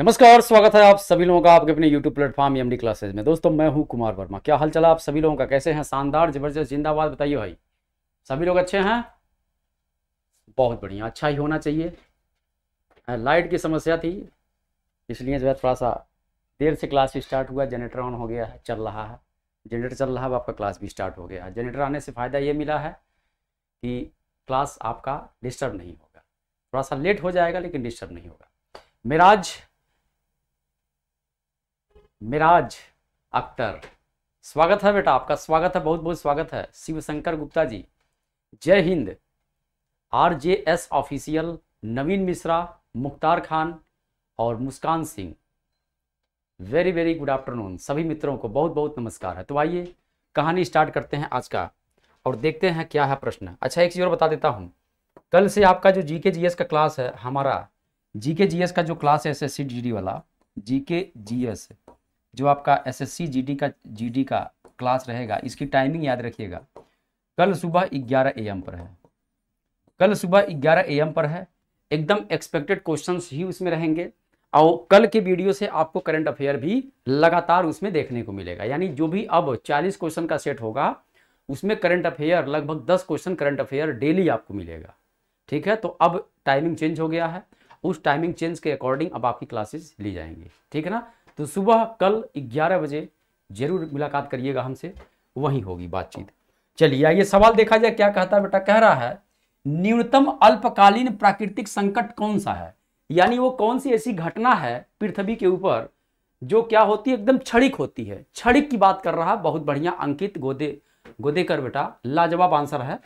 नमस्कार स्वागत है आप सभी लोगों का आपके अपने YouTube प्लेटफॉर्म एमडी क्लासेज में दोस्तों मैं हूं कुमार वर्मा क्या हाल चला आप सभी लोगों का कैसे हैं शानदार जबरदस्त जिंदाबाद बताइए भाई सभी लोग अच्छे हैं बहुत बढ़िया अच्छा ही होना चाहिए हाँ, लाइट की समस्या थी इसलिए जो है थोड़ा सा देर से क्लास स्टार्ट हुआ जनरेटर ऑन हो गया है चल रहा है जनरेटर चल रहा है आपका क्लास भी स्टार्ट हो गया है जनरेटर आने से फ़ायदा ये मिला है कि क्लास आपका डिस्टर्ब नहीं होगा थोड़ा सा लेट हो जाएगा लेकिन डिस्टर्ब नहीं होगा मिराज मिराज अख्तर स्वागत है बेटा आपका स्वागत है बहुत बहुत स्वागत है Shivshankar Gupta ji Jai Hind R J S official Naveen Mishra Mukhtar Khan और Muskan Singh very very good afternoon सभी मित्रों को बहुत बहुत नमस्कार है तो आइए कहानी स्टार्ट करते हैं आज का और देखते हैं क्या है प्रश्न अच्छा एक चीज़ और बता देता हूँ कल से आपका जो जी के जी एस का क्लास है हमारा जीके जीएस जी एस का जो क्लास है S S C G D वाला जी के जी एस जो आपका S S C G D का जी डी का क्लास रहेगा इसकी टाइमिंग याद रखिएगा कल सुबह ग्यारह ए एम पर है कल सुबह ग्यारह ए एम पर है एकदम एक्सपेक्टेड क्वेश्चंस ही उसमें रहेंगे और कल के वीडियो से आपको करंट अफेयर भी लगातार उसमें देखने को मिलेगा यानी जो भी अब 40 क्वेश्चन का सेट होगा उसमें करंट अफेयर लगभग 10 क्वेश्चन करंट अफेयर डेली आपको मिलेगा ठीक है तो अब टाइमिंग चेंज हो गया है उस टाइमिंग चेंज के अकॉर्डिंग अब आपकी क्लासेस ली जाएंगी ठीक है ना तो सुबह कल ग्यारह बजे जरूर मुलाकात करिएगा हमसे वहीं होगी बातचीत चलिए आइए सवाल देखा जाए क्या कहता है बेटा कह रहा है न्यूनतम अल्पकालीन प्राकृतिक संकट कौन सा है यानी वो कौन सी ऐसी घटना है पृथ्वी के ऊपर जो क्या होती है एकदम छड़िक होती है छड़िक की बात कर रहा बहुत बढ़िया अंकित गोदे गोदेकर बेटा लाजवाब आंसर है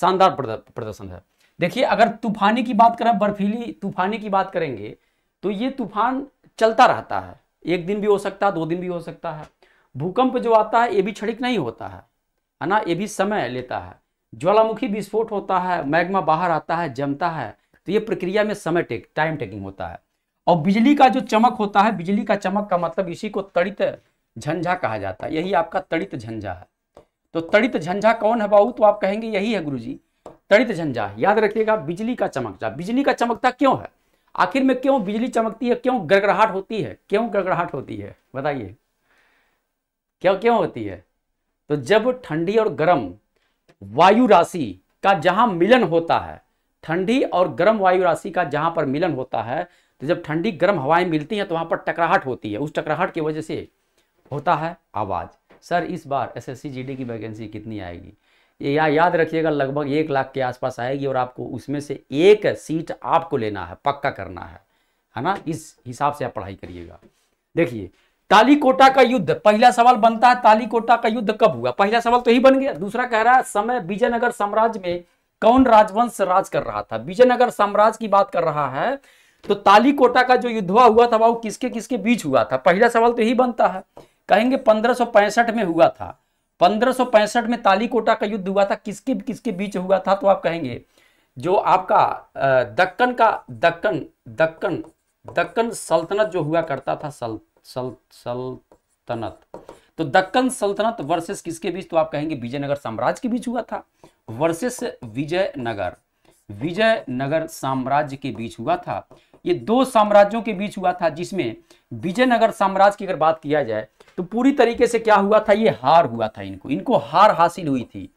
शानदार प्रदर्शन है देखिए अगर तूफानी की बात करें बर्फीली तूफानी की बात करेंगे तो ये तूफान चलता रहता है एक दिन भी हो सकता है दो दिन भी हो सकता है भूकंप जो आता है ये भी छड़िक नहीं होता है है ना ये भी समय लेता है ज्वालामुखी विस्फोट होता है मैग्मा बाहर आता है जमता है तो ये प्रक्रिया में समय टेक टाइम टेकिंग होता है और बिजली का जो चमक होता है बिजली का चमक का मतलब इसी को तड़ित झंझा कहा जाता है यही आपका तड़ित झंझा है तो तड़ित झंझा कौन है बाबू तो आप कहेंगे यही है जी तड़ित झंझा याद रखिएगा बिजली का चमकता बिजली का चमकता क्यों है आखिर में क्यों बिजली चमकती है क्यों गड़गड़ाहट होती है क्यों गड़गड़ाहट होती है बताइए क्यों क्यों होती है तो जब ठंडी और गर्म वायु राशि का जहां मिलन होता है ठंडी और गर्म वायु राशि का जहाँ पर मिलन होता है तो जब ठंडी गर्म हवाएं मिलती हैं तो वहाँ पर टकराहट होती है उस टकराहट की वजह से होता है आवाज़ सर इस बार एस एस की वैकेंसी कितनी आएगी ये या याद रखिएगा लगभग एक लाख के आसपास आएगी और आपको उसमें से एक सीट आपको लेना है पक्का करना है है ना इस हिसाब से आप पढ़ाई करिएगा देखिए तालीकोटा का युद्ध पहला सवाल बनता है तालीकोटा का युद्ध कब हुआ पहला सवाल तो ही बन गया दूसरा कह रहा है समय विजयनगर साम्राज्य में कौन राजवंश राज कर रहा था विजयनगर साम्राज्य की बात कर रहा है तो तालीकोटा का जो युद्ध हुआ था वह किसके किसके बीच हुआ था पहला सवाल तो यही बनता है कहेंगे पंद्रह में हुआ था पंद्रह में तालीकोटा का युद्ध हुआ था किसके किसके बीच हुआ था तो आप कहेंगे जो आपका दक्कन का दक्कन दक्कन दक्कन सल्तनत जो हुआ करता था सल सल सल्तनत तो दक्कन सल्तनत वर्सेस किसके बीच तो आप कहेंगे विजयनगर साम्राज्य के बीच हुआ था वर्सेस विजयनगर विजयनगर साम्राज्य के बीच हुआ था ये दो साम्राज्यों के बीच हुआ था जिसमें विजयनगर साम्राज्य की अगर बात किया जाए तो पूरी तरीके से क्या हुआ था ये हार हुआ था इनको इनको हार हासिल हुई थी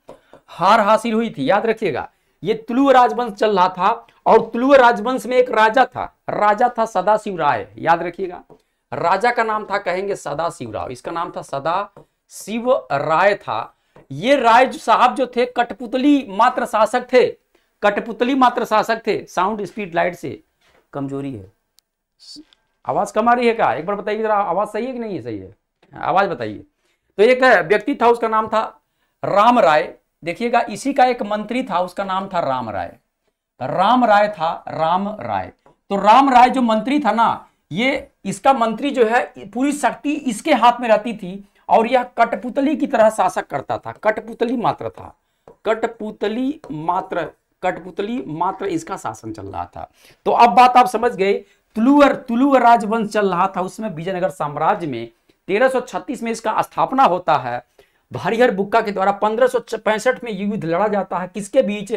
हार हासिल हुई थी याद रखिएगा ये तुलु राजवंश चल रहा था और तुलु राजवंश में एक राजा था राजा था सदाशिव राय याद रखिएगा राजा का नाम था कहेंगे सदा शिवराव इसका नाम था सदा शिव राय था ये राय साहब जो थे कठपुतली मात्र शासक थे कठपुतली मात्र शासक थे साउंड स्पीड लाइट से कमजोरी है आवाज कम आ रही है क्या एक बार बताइए जरा आवाज सही है कि नहीं है सही है आवाज बताइए तो एक व्यक्ति था उसका नाम था राम राय देखिएगा इसी का एक मंत्री था उसका नाम था राम राय राम राय था राम राय तो राम राय जो मंत्री था ना ये इसका मंत्री जो है पूरी शक्ति इसके हाथ में रहती थी और यह कटपुतली की तरह शासक करता था कटपुतली मात्र था कटपुतली मात्र कटपुतली मात्र इसका शासन चल रहा था तो अब बात आप समझ गए तुलुअर तुलुअर राजवंश चल रहा था उसमें विजयनगर साम्राज्य में 1336 में इसका स्थापना होता है भारीहर बुक्का के द्वारा पंद्रह में युद्ध लड़ा जाता है किसके बीच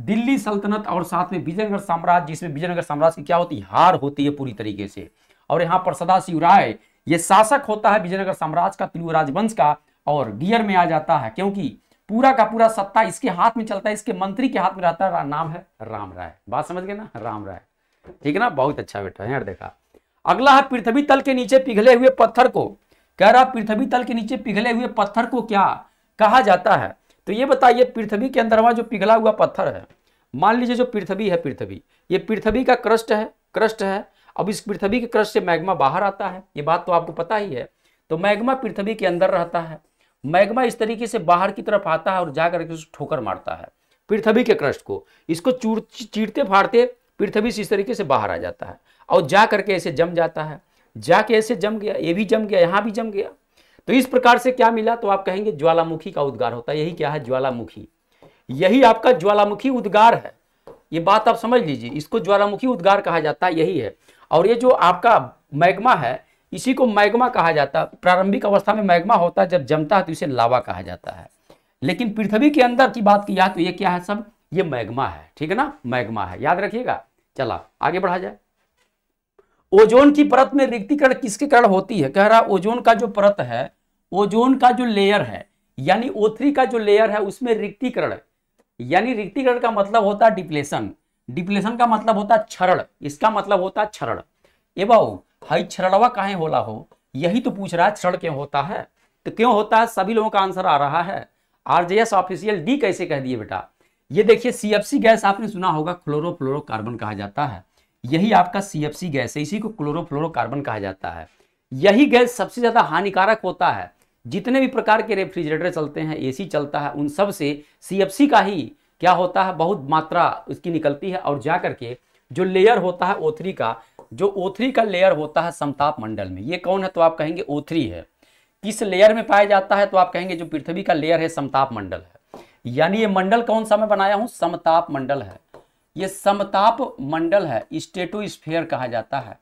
दिल्ली सल्तनत और साथ में विजयनगर साम्राज्य जिसमें विजयनगर साम्राज्य की क्या होती है हार होती है पूरी तरीके से और यहाँ पर सदाशिव राय ये शासक होता है विजयनगर साम्राज्य का तिलु राजवंश का और गियर में आ जाता है क्योंकि पूरा का पूरा सत्ता इसके हाथ में चलता है इसके मंत्री के हाथ में रहता है नाम है राम राय बात समझ गए ना राम राय ठीक है ना बहुत अच्छा बेटा यार देखा अगला है पृथ्वी तल के नीचे पिघले हुए पत्थर को कह रहा पृथ्वी तल के नीचे पिघले हुए पत्थर को क्या कहा जाता है तो ये बताइए पृथ्वी के अंदर वहाँ जो पिघला हुआ पत्थर है मान लीजिए जो पृथ्वी है पृथ्वी ये पृथ्वी का क्रस्ट है क्रस्ट है अब इस पृथ्वी के क्रस्ट से मैग्मा बाहर आता है ये बात तो आपको पता ही है तो मैग्मा पृथ्वी के अंदर रहता है मैग्मा इस तरीके से बाहर की तरफ आता है और जा करके उसको ठोकर मारता है पृथ्वी के क्रस्ट को इसको चूर चीरते फाड़ते पृथ्वी से इस तरीके से बाहर आ जाता है और जा करके ऐसे जम जाता है जाके ऐसे जम गया ये भी जम गया यहाँ भी जम गया तो इस प्रकार से क्या मिला तो आप कहेंगे ज्वालामुखी का उद्गार होता है यही क्या है ज्वालामुखी यही आपका ज्वालामुखी उद्गार है ये बात आप समझ लीजिए इसको ज्वालामुखी उद्गार कहा जाता है यही है और ये जो आपका मैग्मा है इसी को मैग्मा कहा जाता है प्रारंभिक अवस्था में मैग्मा होता है जब जमता है तो इसे लावा कहा जाता है लेकिन पृथ्वी के अंदर की बात की जाए तो ये क्या है सब ये मैग्मा है ठीक है ना मैग्मा है याद रखिएगा चला आगे बढ़ा जाए ओजोन की परत में रिक्तिकरण किसके कारण होती है कह रहा ओजोन का जो परत है ओजोन का जो लेयर है यानी ओ का जो लेयर है उसमें रिक्तिकरण यानी रिक्तिकरण का मतलब होता है डिप्लेशन डिप्लेशन का मतलब होता है छरण इसका मतलब होता है क्षरण एवं हाई क्षरणवा काहे होला हो यही तो पूछ रहा है छरण क्यों होता है तो क्यों होता है सभी लोगों का आंसर आ रहा है आरजेएस ऑफिशियल डी कैसे कह दिए बेटा ये देखिए सीएफसी गैस आपने सुना होगा क्लोरोफ्लोरोकार्बन कहा जाता है यही आपका सीएफसी गैस है इसी को क्लोरोफ्लोरोकार्बन कहा जाता है यही गैस सबसे ज्यादा हानिकारक होता है जितने भी प्रकार के रेफ्रिजरेटर चलते हैं एसी चलता है उन सब से सीएफसी का ही क्या होता है बहुत मात्रा उसकी निकलती है और जा करके जो लेयर होता है ओथरी का जो ओथरी का लेयर होता है समताप मंडल में ये कौन है तो आप कहेंगे ओथरी है किस लेयर में पाया जाता है तो आप कहेंगे जो पृथ्वी का लेयर है समताप मंडल है यानी ये मंडल कौन सा मैं बनाया हूँ समताप मंडल है ये समताप मंडल है स्टेटोस्फेयर कहा जाता है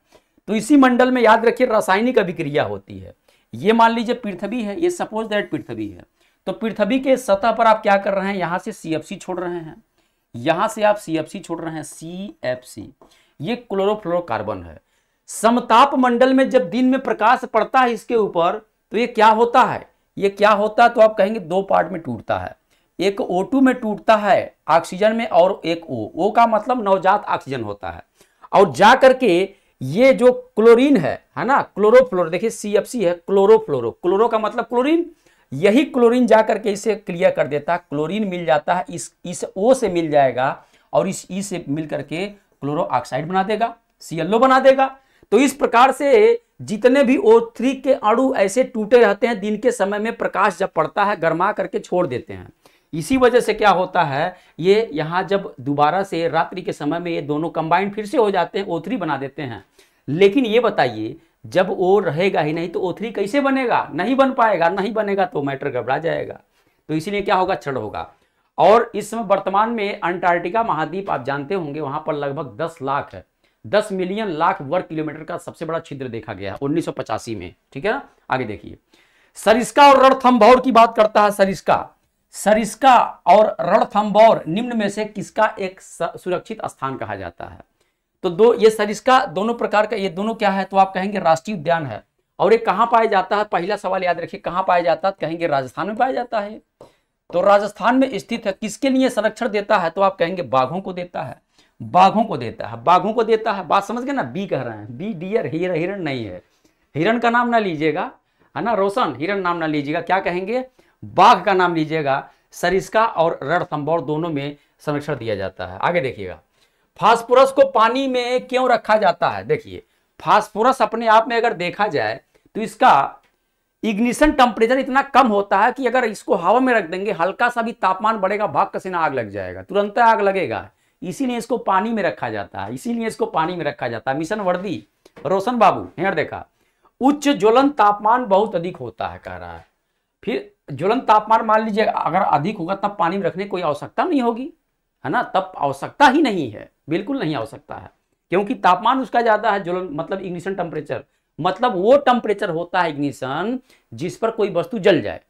तो इसी मंडल में याद रखिए रासायनिक अभिक्रिया होती है ये मान लीजिए पृथ्वी है ये सपोज दैट पृथ्वी है तो पृथ्वी के सतह पर आप क्या कर रहे हैं यहां से सी छोड़ रहे हैं यहां से आप सी छोड़ रहे हैं सी ये क्लोरोफ्लोरोकार्बन है समताप मंडल में जब दिन में प्रकाश पड़ता है इसके ऊपर तो ये क्या होता है ये क्या होता है तो आप कहेंगे दो पार्ट में टूटता है एक O2 में टूटता है ऑक्सीजन में और एक O O का मतलब नवजात ऑक्सीजन होता है और जा करके ये जो क्लोरीन है है ना क्लोरोफ्लोरो देखिए सी एफ सी है क्लोरोफ्लोरो क्लोरो का मतलब क्लोरीन यही क्लोरीन जा करके इसे क्लियर कर देता है क्लोरीन मिल जाता है इस इस ओ से मिल जाएगा और इस ई e से मिल करके क्लोरो ऑक्साइड बना देगा सी बना देगा तो इस प्रकार से जितने भी ओ थ्री के अणु ऐसे टूटे रहते हैं दिन के समय में प्रकाश जब पड़ता है गर्मा करके छोड़ देते हैं इसी वजह से क्या होता है ये यहाँ जब दोबारा से रात्रि के समय में ये दोनों कंबाइन फिर से हो जाते हैं ओथरी बना देते हैं लेकिन ये बताइए जब वो रहेगा ही नहीं तो ओथरी कैसे बनेगा नहीं बन पाएगा नहीं बनेगा तो मैटर गड़बड़ा जाएगा तो इसीलिए क्या होगा क्षण होगा और इस समय वर्तमान में अंटार्कटिका महाद्वीप आप जानते होंगे वहां पर लगभग दस लाख है दस मिलियन लाख वर्ग किलोमीटर का सबसे बड़ा छिद्र देखा गया है उन्नीस में ठीक है ना आगे देखिए सरिस्का और रणथम्भौर की बात करता है सरिस्का सरिस्का और रणथम्बौर निम्न में से किसका एक सुरक्षित स्थान कहा जाता है तो दो ये सरिस्का दोनों प्रकार का ये दोनों क्या है तो आप कहेंगे राष्ट्रीय उद्यान है और ये कहाँ पाया जाता है पहला सवाल याद रखिए कहाँ पाया जाता है तो कहेंगे राजस्थान में पाया जाता है तो राजस्थान में स्थित है किसके लिए संरक्षण देता है तो आप कहेंगे बाघों को देता है बाघों को देता है बाघों को देता है बात समझ गए ना बी कह रहे हैं बी डियर हिर हिरण नहीं है हिरण का नाम ना लीजिएगा है ना रोशन हिरण नाम ना लीजिएगा क्या कहेंगे बाघ का नाम लीजिएगा सरिस्का और रणथम्बौर दोनों में संरक्षण दिया जाता है आगे देखिएगा फास्फोरस को पानी में क्यों रखा जाता है देखिए फास्फोरस अपने आप में अगर देखा जाए तो इसका इग्निशन टेम्परेचर इतना कम होता है कि अगर इसको हवा में रख देंगे हल्का सा भी तापमान बढ़ेगा भाग कसीना आग लग जाएगा तुरंत आग लगेगा इसीलिए इसको पानी में रखा जाता है इसीलिए इसको पानी में रखा जाता है मिशन वर्दी रोशन बाबू हेर देखा उच्च ज्वलन तापमान बहुत अधिक होता है कह रहा है फिर ज्वलन तापमान मान लीजिए अगर अधिक होगा तब पानी में रखने कोई आवश्यकता नहीं होगी है ना तब आवश्यकता ही नहीं है बिल्कुल नहीं आवश्यकता है क्योंकि तापमान उसका ज़्यादा है ज्वलन मतलब इग्निशन टेम्परेचर मतलब वो टेम्परेचर होता है इग्निशन जिस पर कोई वस्तु जल जाए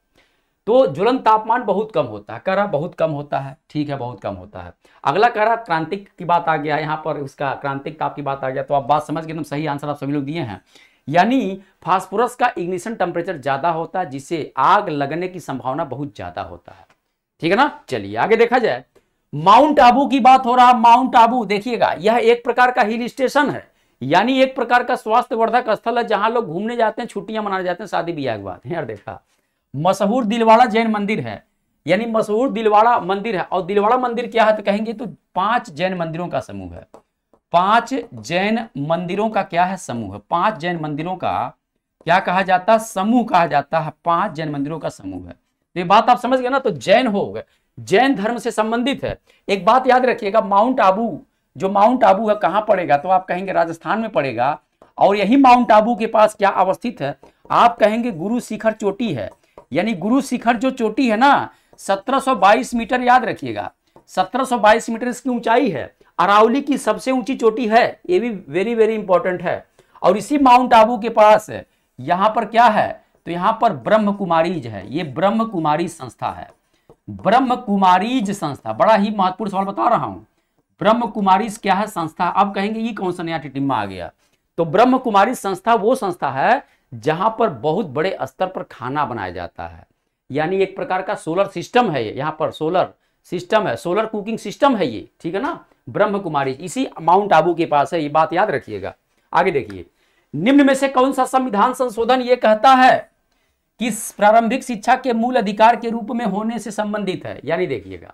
तो ज्वलन तापमान बहुत कम होता है कह रहा बहुत कम होता है ठीक है बहुत कम होता है अगला कह रहा क्रांतिक की बात आ गया यहाँ पर उसका क्रांतिक ताप की बात आ गया तो आप बात समझ के एकदम सही आंसर आप सभी लोग दिए हैं यानी फास्फोरस का इग्निशन टेम्परेचर ज़्यादा होता है जिससे आग लगने की संभावना बहुत ज़्यादा होता है ठीक है ना चलिए आगे देखा जाए माउंट आबू की बात हो रहा है माउंट आबू देखिएगा यह एक प्रकार का हिल स्टेशन है यानी एक प्रकार का स्वास्थ्यवर्धक स्थल है जहां लोग घूमने जाते हैं छुट्टियां मनाने जाते हैं शादी ब्याह के बाद यार देखा मशहूर दिलवाड़ा जैन मंदिर है यानी मशहूर दिलवाड़ा मंदिर है और दिलवाड़ा मंदिर क्या है तो कहेंगे तो पांच जैन मंदिरों का समूह है पांच जैन मंदिरों का क्या है समूह पांच जैन मंदिरों का क्या कहा जाता है समूह कहा जाता है पांच जैन मंदिरों का समूह है तो ये बात आप समझ गए ना तो जैन हो गए जैन धर्म से संबंधित है एक बात याद रखिएगा माउंट आबू जो माउंट आबू है कहां पड़ेगा तो आप कहेंगे राजस्थान में पड़ेगा और यही माउंट आबू के पास क्या अवस्थित है आप कहेंगे गुरु शिखर चोटी है यानी गुरु शिखर जो चोटी है ना 1722 मीटर याद रखिएगा 1722 मीटर इसकी ऊंचाई है अरावली की सबसे ऊंची चोटी है ये भी वेरी वेरी इंपॉर्टेंट है और इसी माउंट आबू के पास यहां पर क्या है तो यहाँ पर ब्रह्म कुमारीज है ये ब्रह्म कुमारी संस्था है ब्रह्म कुमारीज संस्था बड़ा ही महत्वपूर्ण सवाल बता रहा हूँ ब्रह्म कुमारीज क्या है संस्था अब कहेंगे ये कौन सा नया टिटिम्मा आ गया तो ब्रह्म कुमारी संस्था वो संस्था है जहां पर बहुत बड़े स्तर पर खाना बनाया जाता है यानी एक प्रकार का सोलर सिस्टम है यहाँ पर सोलर सिस्टम है सोलर कुकिंग सिस्टम है ये ठीक है ना ब्रह्म कुमारी इसी माउंट आबू के पास है ये बात याद रखिएगा आगे देखिए निम्न में से कौन सा संविधान संशोधन ये कहता है कि प्रारंभिक शिक्षा के मूल अधिकार के रूप में होने से संबंधित है यानी देखिएगा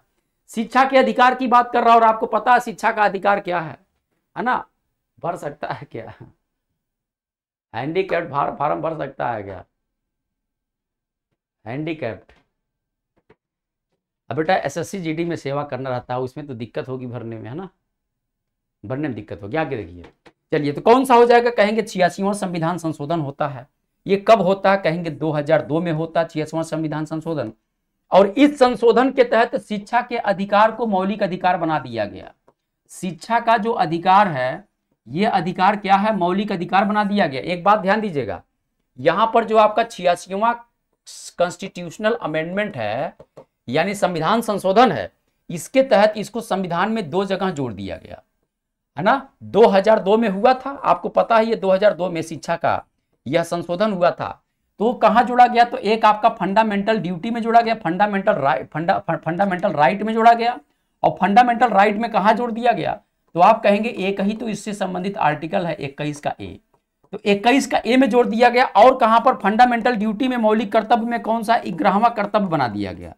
शिक्षा के अधिकार की बात कर रहा हूं और आपको पता है शिक्षा का अधिकार क्या है है ना भर सकता है क्या हैंडीकैप्ट फार्म भर सकता है क्या हैंडीकैप्ट अब बेटा एसएससी जीडी में सेवा करना रहता है उसमें तो दिक्कत होगी भरने में है ना भरने में दिक्कत होगी आगे देखिए चलिए तो कौन सा हो जाएगा कहेंगे छियासीवा संविधान संशोधन होता है ये कब होता है कहेंगे 2002 में होता है छियासीवा संविधान संशोधन और इस संशोधन के तहत शिक्षा के अधिकार को मौलिक अधिकार बना दिया गया शिक्षा का जो अधिकार है ये अधिकार क्या है मौलिक अधिकार बना दिया गया एक बात ध्यान दीजिएगा यहां पर जो आपका छियासीवा कॉन्स्टिट्यूशनल अमेंडमेंट है यानी संविधान संशोधन है इसके तहत इसको संविधान में दो जगह जोड़ दिया गया है ना 2002 में हुआ था आपको पता है ये 2002 में शिक्षा का यह संशोधन हुआ था तो कहाँ जोड़ा गया तो एक आपका फंडामेंटल ड्यूटी में जोड़ा गया fundamental right funda fundamental right में जोड़ा गया और फंडामेंटल राइट में कहाँ जोड़ दिया गया तो आप कहेंगे एक ही तो इससे संबंधित आर्टिकल है इक्कीस का ए तो इक्कीस का ए में जोड़ दिया गया और कहाँ पर फंडामेंटल ड्यूटी में मौलिक कर्तव्य में कौन सा ग्राहवा कर्तव्य बना दिया गया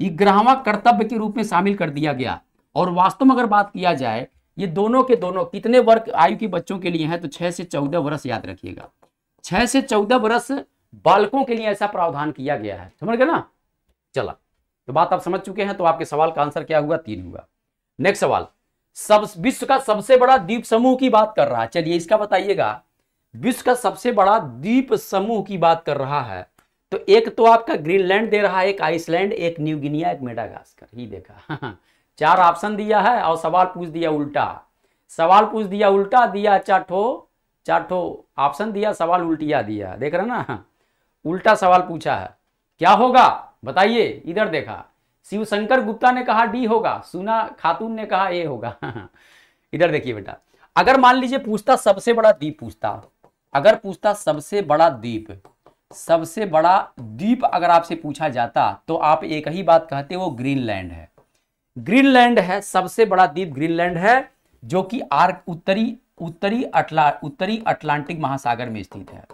ये ग्रहवा कर्तव्य के रूप में शामिल कर दिया गया और वास्तव में अगर बात किया जाए ये दोनों के दोनों कितने वर्ग आयु के बच्चों के लिए हैं तो छह से चौदह वर्ष याद रखिएगा छह से चौदह वर्ष बालकों के लिए ऐसा प्रावधान किया गया है समझ गए ना चला तो बात आप समझ चुके हैं तो आपके सवाल का आंसर क्या हुआ तीन हुआ नेक्स्ट सवाल सब विश्व का सबसे बड़ा द्वीप समूह की बात कर रहा है चलिए इसका बताइएगा विश्व का सबसे बड़ा द्वीप समूह की बात कर रहा है तो एक तो आपका ग्रीनलैंड दे रहा है एक आइसलैंड एक न्यू गिनिया एक मेडागास्कर ही देखा चार ऑप्शन दिया है और सवाल पूछ दिया उल्टा सवाल पूछ दिया उल्टा दिया चाठो चाठो ऑप्शन दिया सवाल उल्टिया दिया देख रहे ना उल्टा सवाल पूछा है क्या होगा बताइए इधर देखा शिवशंकर गुप्ता ने कहा डी होगा सुना खातून ने कहा ए होगा इधर देखिए बेटा अगर मान लीजिए पूछता सबसे बड़ा द्वीप पूछता अगर पूछता सबसे बड़ा द्वीप सबसे बड़ा द्वीप अगर आपसे पूछा जाता तो आप एक ही बात कहते वो ग्रीनलैंड है ग्रीनलैंड है सबसे बड़ा द्वीप ग्रीनलैंड है जो कि आर्क उत्तरी उत्तरी अटला उत्तरी अटलांटिक महासागर में स्थित है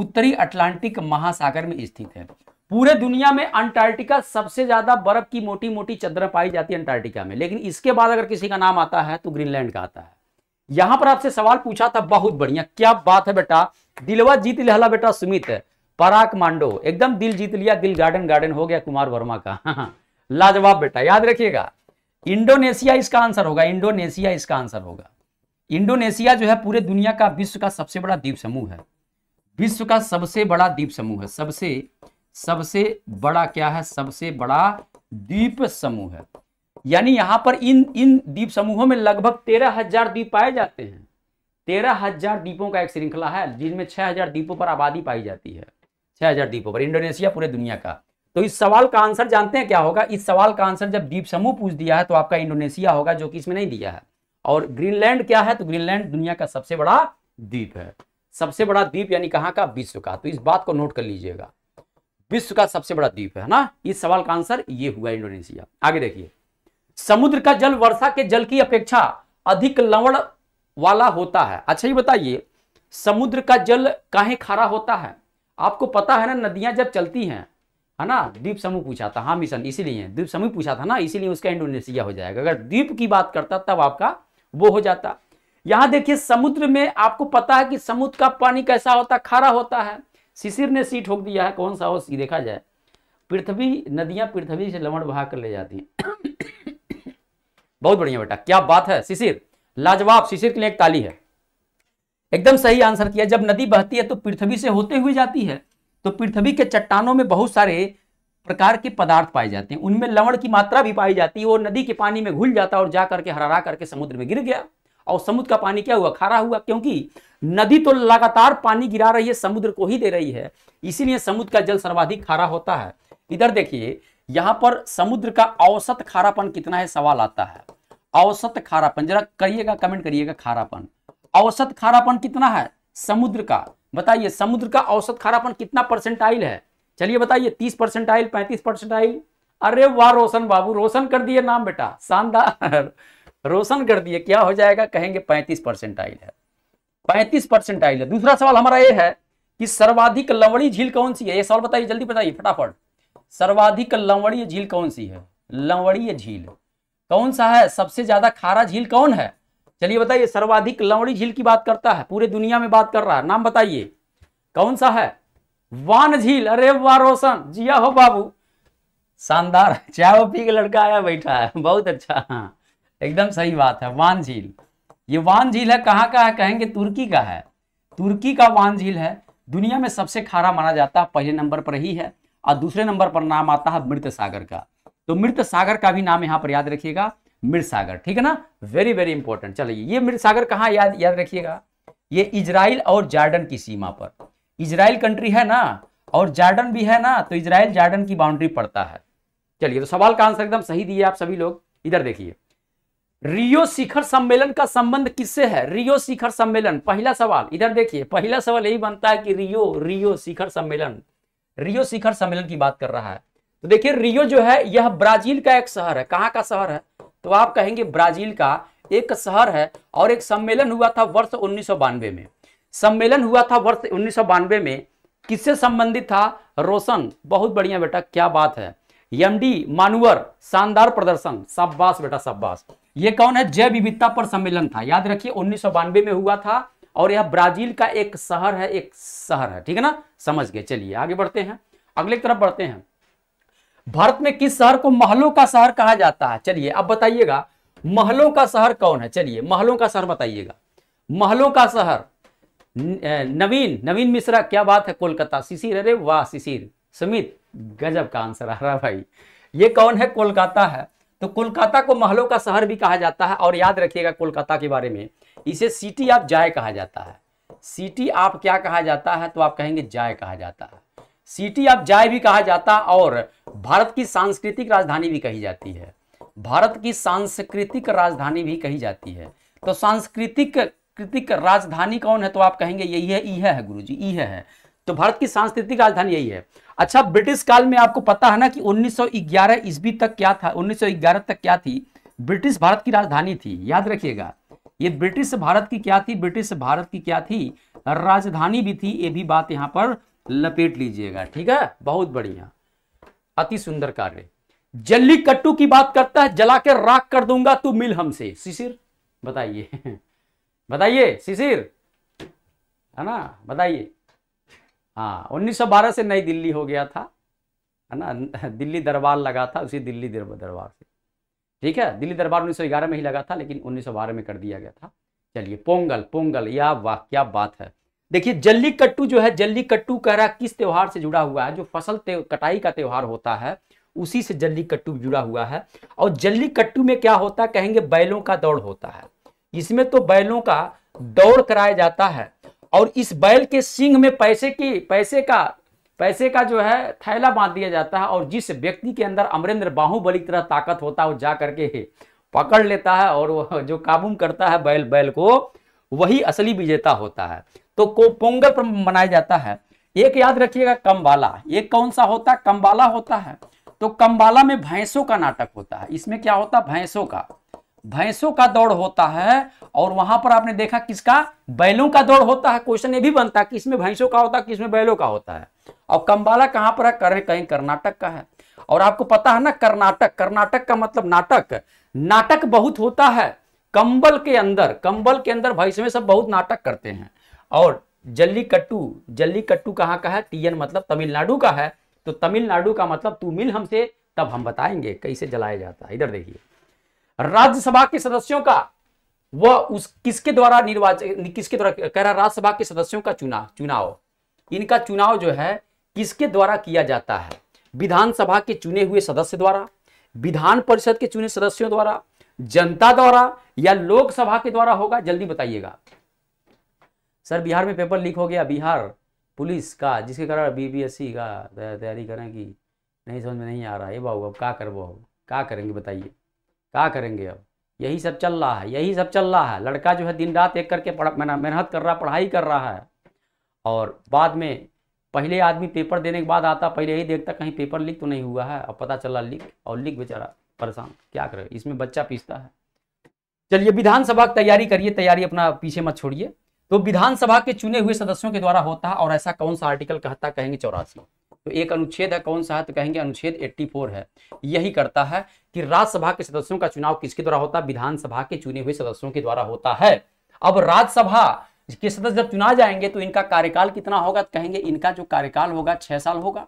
उत्तरी अटलांटिक महासागर में स्थित है पूरे दुनिया में अंटार्कटिका सबसे ज्यादा बर्फ की मोटी मोटी चदर पाई जाती है अंटार्कटिका में लेकिन इसके बाद अगर किसी का नाम आता है तो ग्रीनलैंड का आता है यहां पर आपसे सवाल पूछा था बहुत बढ़िया क्या बात है बेटा दिलवा जीत लिहला बेटा सुमित है पराक मांडो एकदम दिल जीत लिया दिल गार्डन गार्डन हो गया कुमार वर्मा का लाजवाब बेटा याद रखिएगा इंडोनेशिया इसका आंसर होगा इंडोनेशिया इसका आंसर होगा इंडोनेशिया जो है पूरे दुनिया का विश्व का सबसे बड़ा द्वीप समूह है विश्व का सबसे बड़ा द्वीप समूह है सबसे सबसे बड़ा क्या है सबसे बड़ा द्वीप समूह है यानी यहां पर इन इन द्वीप समूहों में लगभग तेरह हजार द्वीप पाए जाते हैं तेरह हजार द्वीपों का एक श्रृंखला है जिनमें छह हजार द्वीपों पर आबादी पाई जाती है छह हजार द्वीपों पर इंडोनेशिया पूरे दुनिया का तो इस सवाल का आंसर जानते हैं क्या होगा इस सवाल का आंसर जब द्वीप समूह पूछ दिया है तो आपका इंडोनेशिया होगा जो कि इसमें नहीं दिया है और ग्रीनलैंड क्या है तो ग्रीनलैंड दुनिया का सबसे बड़ा द्वीप है सबसे बड़ा द्वीप यानी कहाँ का विश्व का तो इस बात को नोट कर लीजिएगा विश्व का सबसे बड़ा द्वीप है ना इस सवाल का आंसर ये हुआ इंडोनेशिया आगे देखिए समुद्र का जल वर्षा के जल की अपेक्षा अधिक लवण वाला होता है अच्छा ये बताइए समुद्र का जल काहे खारा होता है आपको पता है ना नदियां जब चलती हैं है ना द्वीप समूह पूछा था हाँ मिशन इसीलिए द्वीप समूह पूछा था ना इसीलिए उसका इंडोनेशिया हो जाएगा अगर द्वीप की बात करता तब आपका वो हो जाता यहां देखिए समुद्र में आपको पता है कि समुद्र का पानी कैसा होता खारा होता है शिशिर ने सी ठोक दिया है कौन सा हो सी देखा जाए पृथ्वी नदियां पृथ्वी से लवण बहा कर ले जाती हैं बहुत बढ़िया बेटा क्या बात है शिशिर लाजवाब शिशिर के लिए एक ताली है एकदम सही आंसर किया जब नदी बहती है तो पृथ्वी से होते हुए जाती है तो पृथ्वी के चट्टानों में बहुत सारे प्रकार के पदार्थ पाए जाते हैं उनमें लवण की मात्रा भी पाई जाती है वो नदी के पानी में घुल जाता और जा करके हरारा करके समुद्र में गिर गया और समुद्र का पानी क्या हुआ खारा हुआ क्योंकि नदी तो लगातार पानी गिरा रही है समुद्र को ही दे रही है इसीलिए समुद्र का जल सर्वाधिक खारा होता है इधर देखिए यहाँ पर समुद्र का औसत खारापन कितना है सवाल आता है औसत खारापन जरा करिएगा कमेंट करिएगा खारापन औसत खारापन कितना है समुद्र का बताइए समुद्र का औसत खारापन कितना परसेंटाइल है चलिए बताइए तीस परसेंटाइल पैंतीस परसेंटाइल अरे वाह रोशन बाबू रोशन कर दिए नाम बेटा शानदार रोशन कर दिए क्या हो जाएगा कहेंगे पैंतीस परसेंटाइल है पैंतीस परसेंटाइल है दूसरा सवाल हमारा ये है कि सर्वाधिक लवणी झील कौन सी है ये सवाल बताइए जल्दी बताइए फटाफट सर्वाधिक लवणीय झील कौन सी है लवणीय झील कौन सा है सबसे ज्यादा खारा झील कौन है चलिए बताइए सर्वाधिक लवणी झील की बात करता है पूरे दुनिया में बात कर रहा है नाम बताइए कौन सा है वान झील अरे वाह रोशन जिया हो बाबू शानदार चाय वो पी के लड़का आया बैठा है बहुत अच्छा हाँ एकदम सही बात है वान झील ये वान झील है कहाँ का है कहेंगे तुर्की का है तुर्की का वान झील है दुनिया में सबसे खारा माना जाता है पहले नंबर पर ही है और दूसरे नंबर पर नाम आता है मृत सागर का तो मृत सागर का भी नाम यहाँ पर याद रखिएगा मिरसागर ठीक है ना वेरी वेरी इंपॉर्टेंट चलिए ये मिरसागर कहाँ याद याद रखिएगा ये इजराइल और जार्डन की सीमा पर इजराइल कंट्री है ना और जार्डन भी है ना तो इजराइल जार्डन की बाउंड्री पड़ता है चलिए तो सवाल का आंसर एकदम सही दिए आप सभी लोग इधर देखिए रियो शिखर सम्मेलन का संबंध किससे है रियो शिखर सम्मेलन पहला सवाल इधर देखिए पहला सवाल यही बनता है कि रियो रियो शिखर सम्मेलन रियो शिखर सम्मेलन की बात कर रहा है तो देखिए रियो जो है यह ब्राजील का एक शहर है कहाँ का शहर है तो आप कहेंगे ब्राजील का एक शहर है और एक सम्मेलन हुआ था वर्ष उन्नीस में सम्मेलन हुआ था वर्ष उन्नीस में किससे संबंधित था रोशन बहुत बढ़िया बेटा क्या बात है यमडी मानुअर शानदार प्रदर्शन शब्बास बेटा शब्बास ये कौन है जैव विविधता पर सम्मेलन था याद रखिए उन्नीस में हुआ था और यह ब्राजील का एक शहर है एक शहर है ठीक है ना समझ गए चलिए आगे बढ़ते हैं अगले तरफ बढ़ते हैं भारत में किस शहर को महलों का शहर कहा जाता है चलिए अब बताइएगा महलों का शहर कौन है चलिए महलों का शहर बताइएगा महलों का शहर नवीन नवीन मिश्रा क्या बात है कोलकाता शिशिर अरे वाह शिशिर सुमित गजब का आंसर आ रहा भाई ये कौन है कोलकाता है तो कोलकाता को महलों का शहर भी कहा जाता है और याद रखिएगा कोलकाता के बारे में इसे सिटी ऑफ जाय कहा जाता है सिटी ऑफ क्या कहा जाता है तो आप कहेंगे जाय कहा जाता है सिटी ऑफ जाय भी कहा जाता और भारत की सांस्कृतिक राजधानी भी कही जाती है भारत की सांस्कृतिक राजधानी भी कही जाती है तो सांस्कृतिक कृतिक राजधानी कौन है तो आप कहेंगे यही है ई है गुरु जी ई है तो भारत की सांस्कृतिक राजधानी यही है अच्छा ब्रिटिश काल में आपको पता है ना कि 1911 ईस्वी तक क्या था 1911 तक क्या थी ब्रिटिश भारत की राजधानी थी याद रखिएगा ये ब्रिटिश भारत की क्या थी ब्रिटिश भारत की क्या थी राजधानी भी थी ये भी बात यहाँ पर लपेट लीजिएगा ठीक है बहुत बढ़िया अति सुंदर कार्य कट्टू की बात करता है जला के राख कर दूंगा तू मिल हमसे शिशिर बताइए बताइए शिशिर है ना बताइए हाँ 1912 से नई दिल्ली हो गया था है ना दिल्ली दरबार लगा था उसी दिल्ली दरबार से ठीक है दिल्ली दरबार 1911 में ही लगा था लेकिन 1912 में कर दिया गया था चलिए पोंगल पोंगल या वाह क्या बात है देखिए जल्लीकट्टू कट्टू जो है जल्लीकट्टू कट्टू कह रहा किस त्योहार से जुड़ा हुआ है जो फसल कटाई का त्योहार होता है उसी से जल्लीकट्टू कट्टू जुड़ा हुआ है और जल्लीकट्टू कट्टू में क्या होता है कहेंगे बैलों का दौड़ होता है इसमें तो बैलों का दौड़ कराया जाता है और इस बैल के सिंह में पैसे की पैसे का पैसे का जो है थैला बांध दिया जाता है और जिस व्यक्ति के अंदर अमरेंद्र बाहुबली तरह ताकत होता है वो जा करके पकड़ लेता है और जो काबू करता है बैल बैल को वही असली विजेता होता है तो को पोंगल पर मनाया जाता है एक याद रखिएगा कम्बाला ये कौन सा होता है कम्बाला होता है तो कम्बाला में भैंसों का नाटक होता है इसमें क्या होता है भैंसों का भैंसों का दौड़ होता है और वहां पर आपने देखा किसका बैलों का दौड़ होता है क्वेश्चन ये भी बनता है किसमें भैंसों का होता है किसमें बैलों का होता है और कम्बाला कहाँ पर है कर कहीं कर्नाटक का है और आपको पता है ना कर्नाटक कर्नाटक का मतलब नाटक नाटक बहुत होता है कंबल के अंदर कंबल के अंदर भैंस में सब बहुत नाटक करते हैं और जल्लीकट्टू जल्लीकट्टू कहाँ का है टीएन मतलब तमिलनाडु का है तो तमिलनाडु का मतलब तू मिल हमसे तब हम बताएंगे कैसे जलाया जाता है इधर देखिए राज्यसभा के सदस्यों का वह उस किसके द्वारा निर्वाचन किसके द्वारा कह रहा राज्यसभा के सदस्यों का चुनाव चुनाव इनका चुनाव जो है किसके द्वारा किया जाता है विधानसभा के चुने हुए सदस्य द्वारा विधान परिषद के चुने सदस्यों द्वारा जनता द्वारा या लोकसभा के द्वारा होगा जल्दी बताइएगा सर बिहार में पेपर लीक हो गया बिहार पुलिस का जिसके कारण बीबीएससी e का तैयारी करें कि नहीं समझ में नहीं आ रहा है बाबू अब क्या करबो अब क्या करेंगे बताइए क्या करेंगे अब यही सब चल रहा है यही सब चल रहा है लड़का जो है दिन रात एक करके मेहनत कर रहा पढ़ाई कर रहा है और बाद में पहले आदमी पेपर देने के बाद आता पहले यही देखता कहीं पेपर लीक तो नहीं हुआ है अब पता चला लीक और लीक बेचारा परेशान क्या करे इसमें बच्चा पीसता है चलिए विधानसभा की तैयारी करिए तैयारी अपना पीछे मत छोड़िए तो विधानसभा के चुने हुए सदस्यों के द्वारा होता है और ऐसा कौन सा आर्टिकल कहता कहेंगे चौरासी तो एक अनुच्छेद है कौन सा है तो कहेंगे अनुच्छेद 84 है यही करता है कि राज्यसभा के सदस्यों का चुनाव किसके द्वारा होता है विधानसभा के चुने हुए सदस्यों के द्वारा होता है अब राज्यसभा के सदस्य जब चुना जाएंगे तो इनका कार्यकाल कितना होगा तो कहेंगे इनका जो कार्यकाल होगा छह साल होगा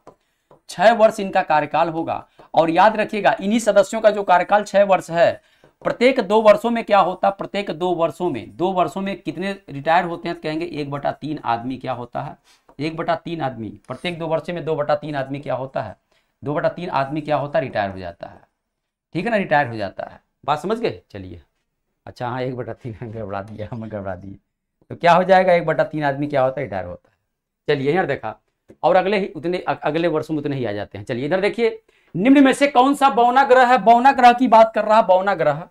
छह वर्ष इनका कार्यकाल होगा और याद रखिएगा इन्हीं सदस्यों का जो कार्यकाल छह वर्ष है प्रत्येक दो वर्षों में क्या होता है प्रत्येक दो वर्षों में दो वर्षों में कितने रिटायर होते हैं तो कहेंगे एक बटा तीन आदमी क्या होता है एक बटा तीन आदमी प्रत्येक दो वर्ष में दो बटा तीन आदमी क्या होता है दो बटा तीन आदमी क्या होता है रिटायर हो जाता है ठीक है ना रिटायर हो जाता है बात समझ गए चलिए अच्छा हाँ एक बटा तीन गड़बड़ा दिया हमें गड़बड़ा दिए तो क्या हो जाएगा एक बटा तीन आदमी क्या होता है रिटायर होता है चलिए यार देखा और अगले ही उतने अगले वर्षों में उतने ही आ जाते हैं चलिए इधर देखिए निम्न में से कौन सा बौना ग्रह है बौना ग्रह की बात कर रहा है बौना ग्रह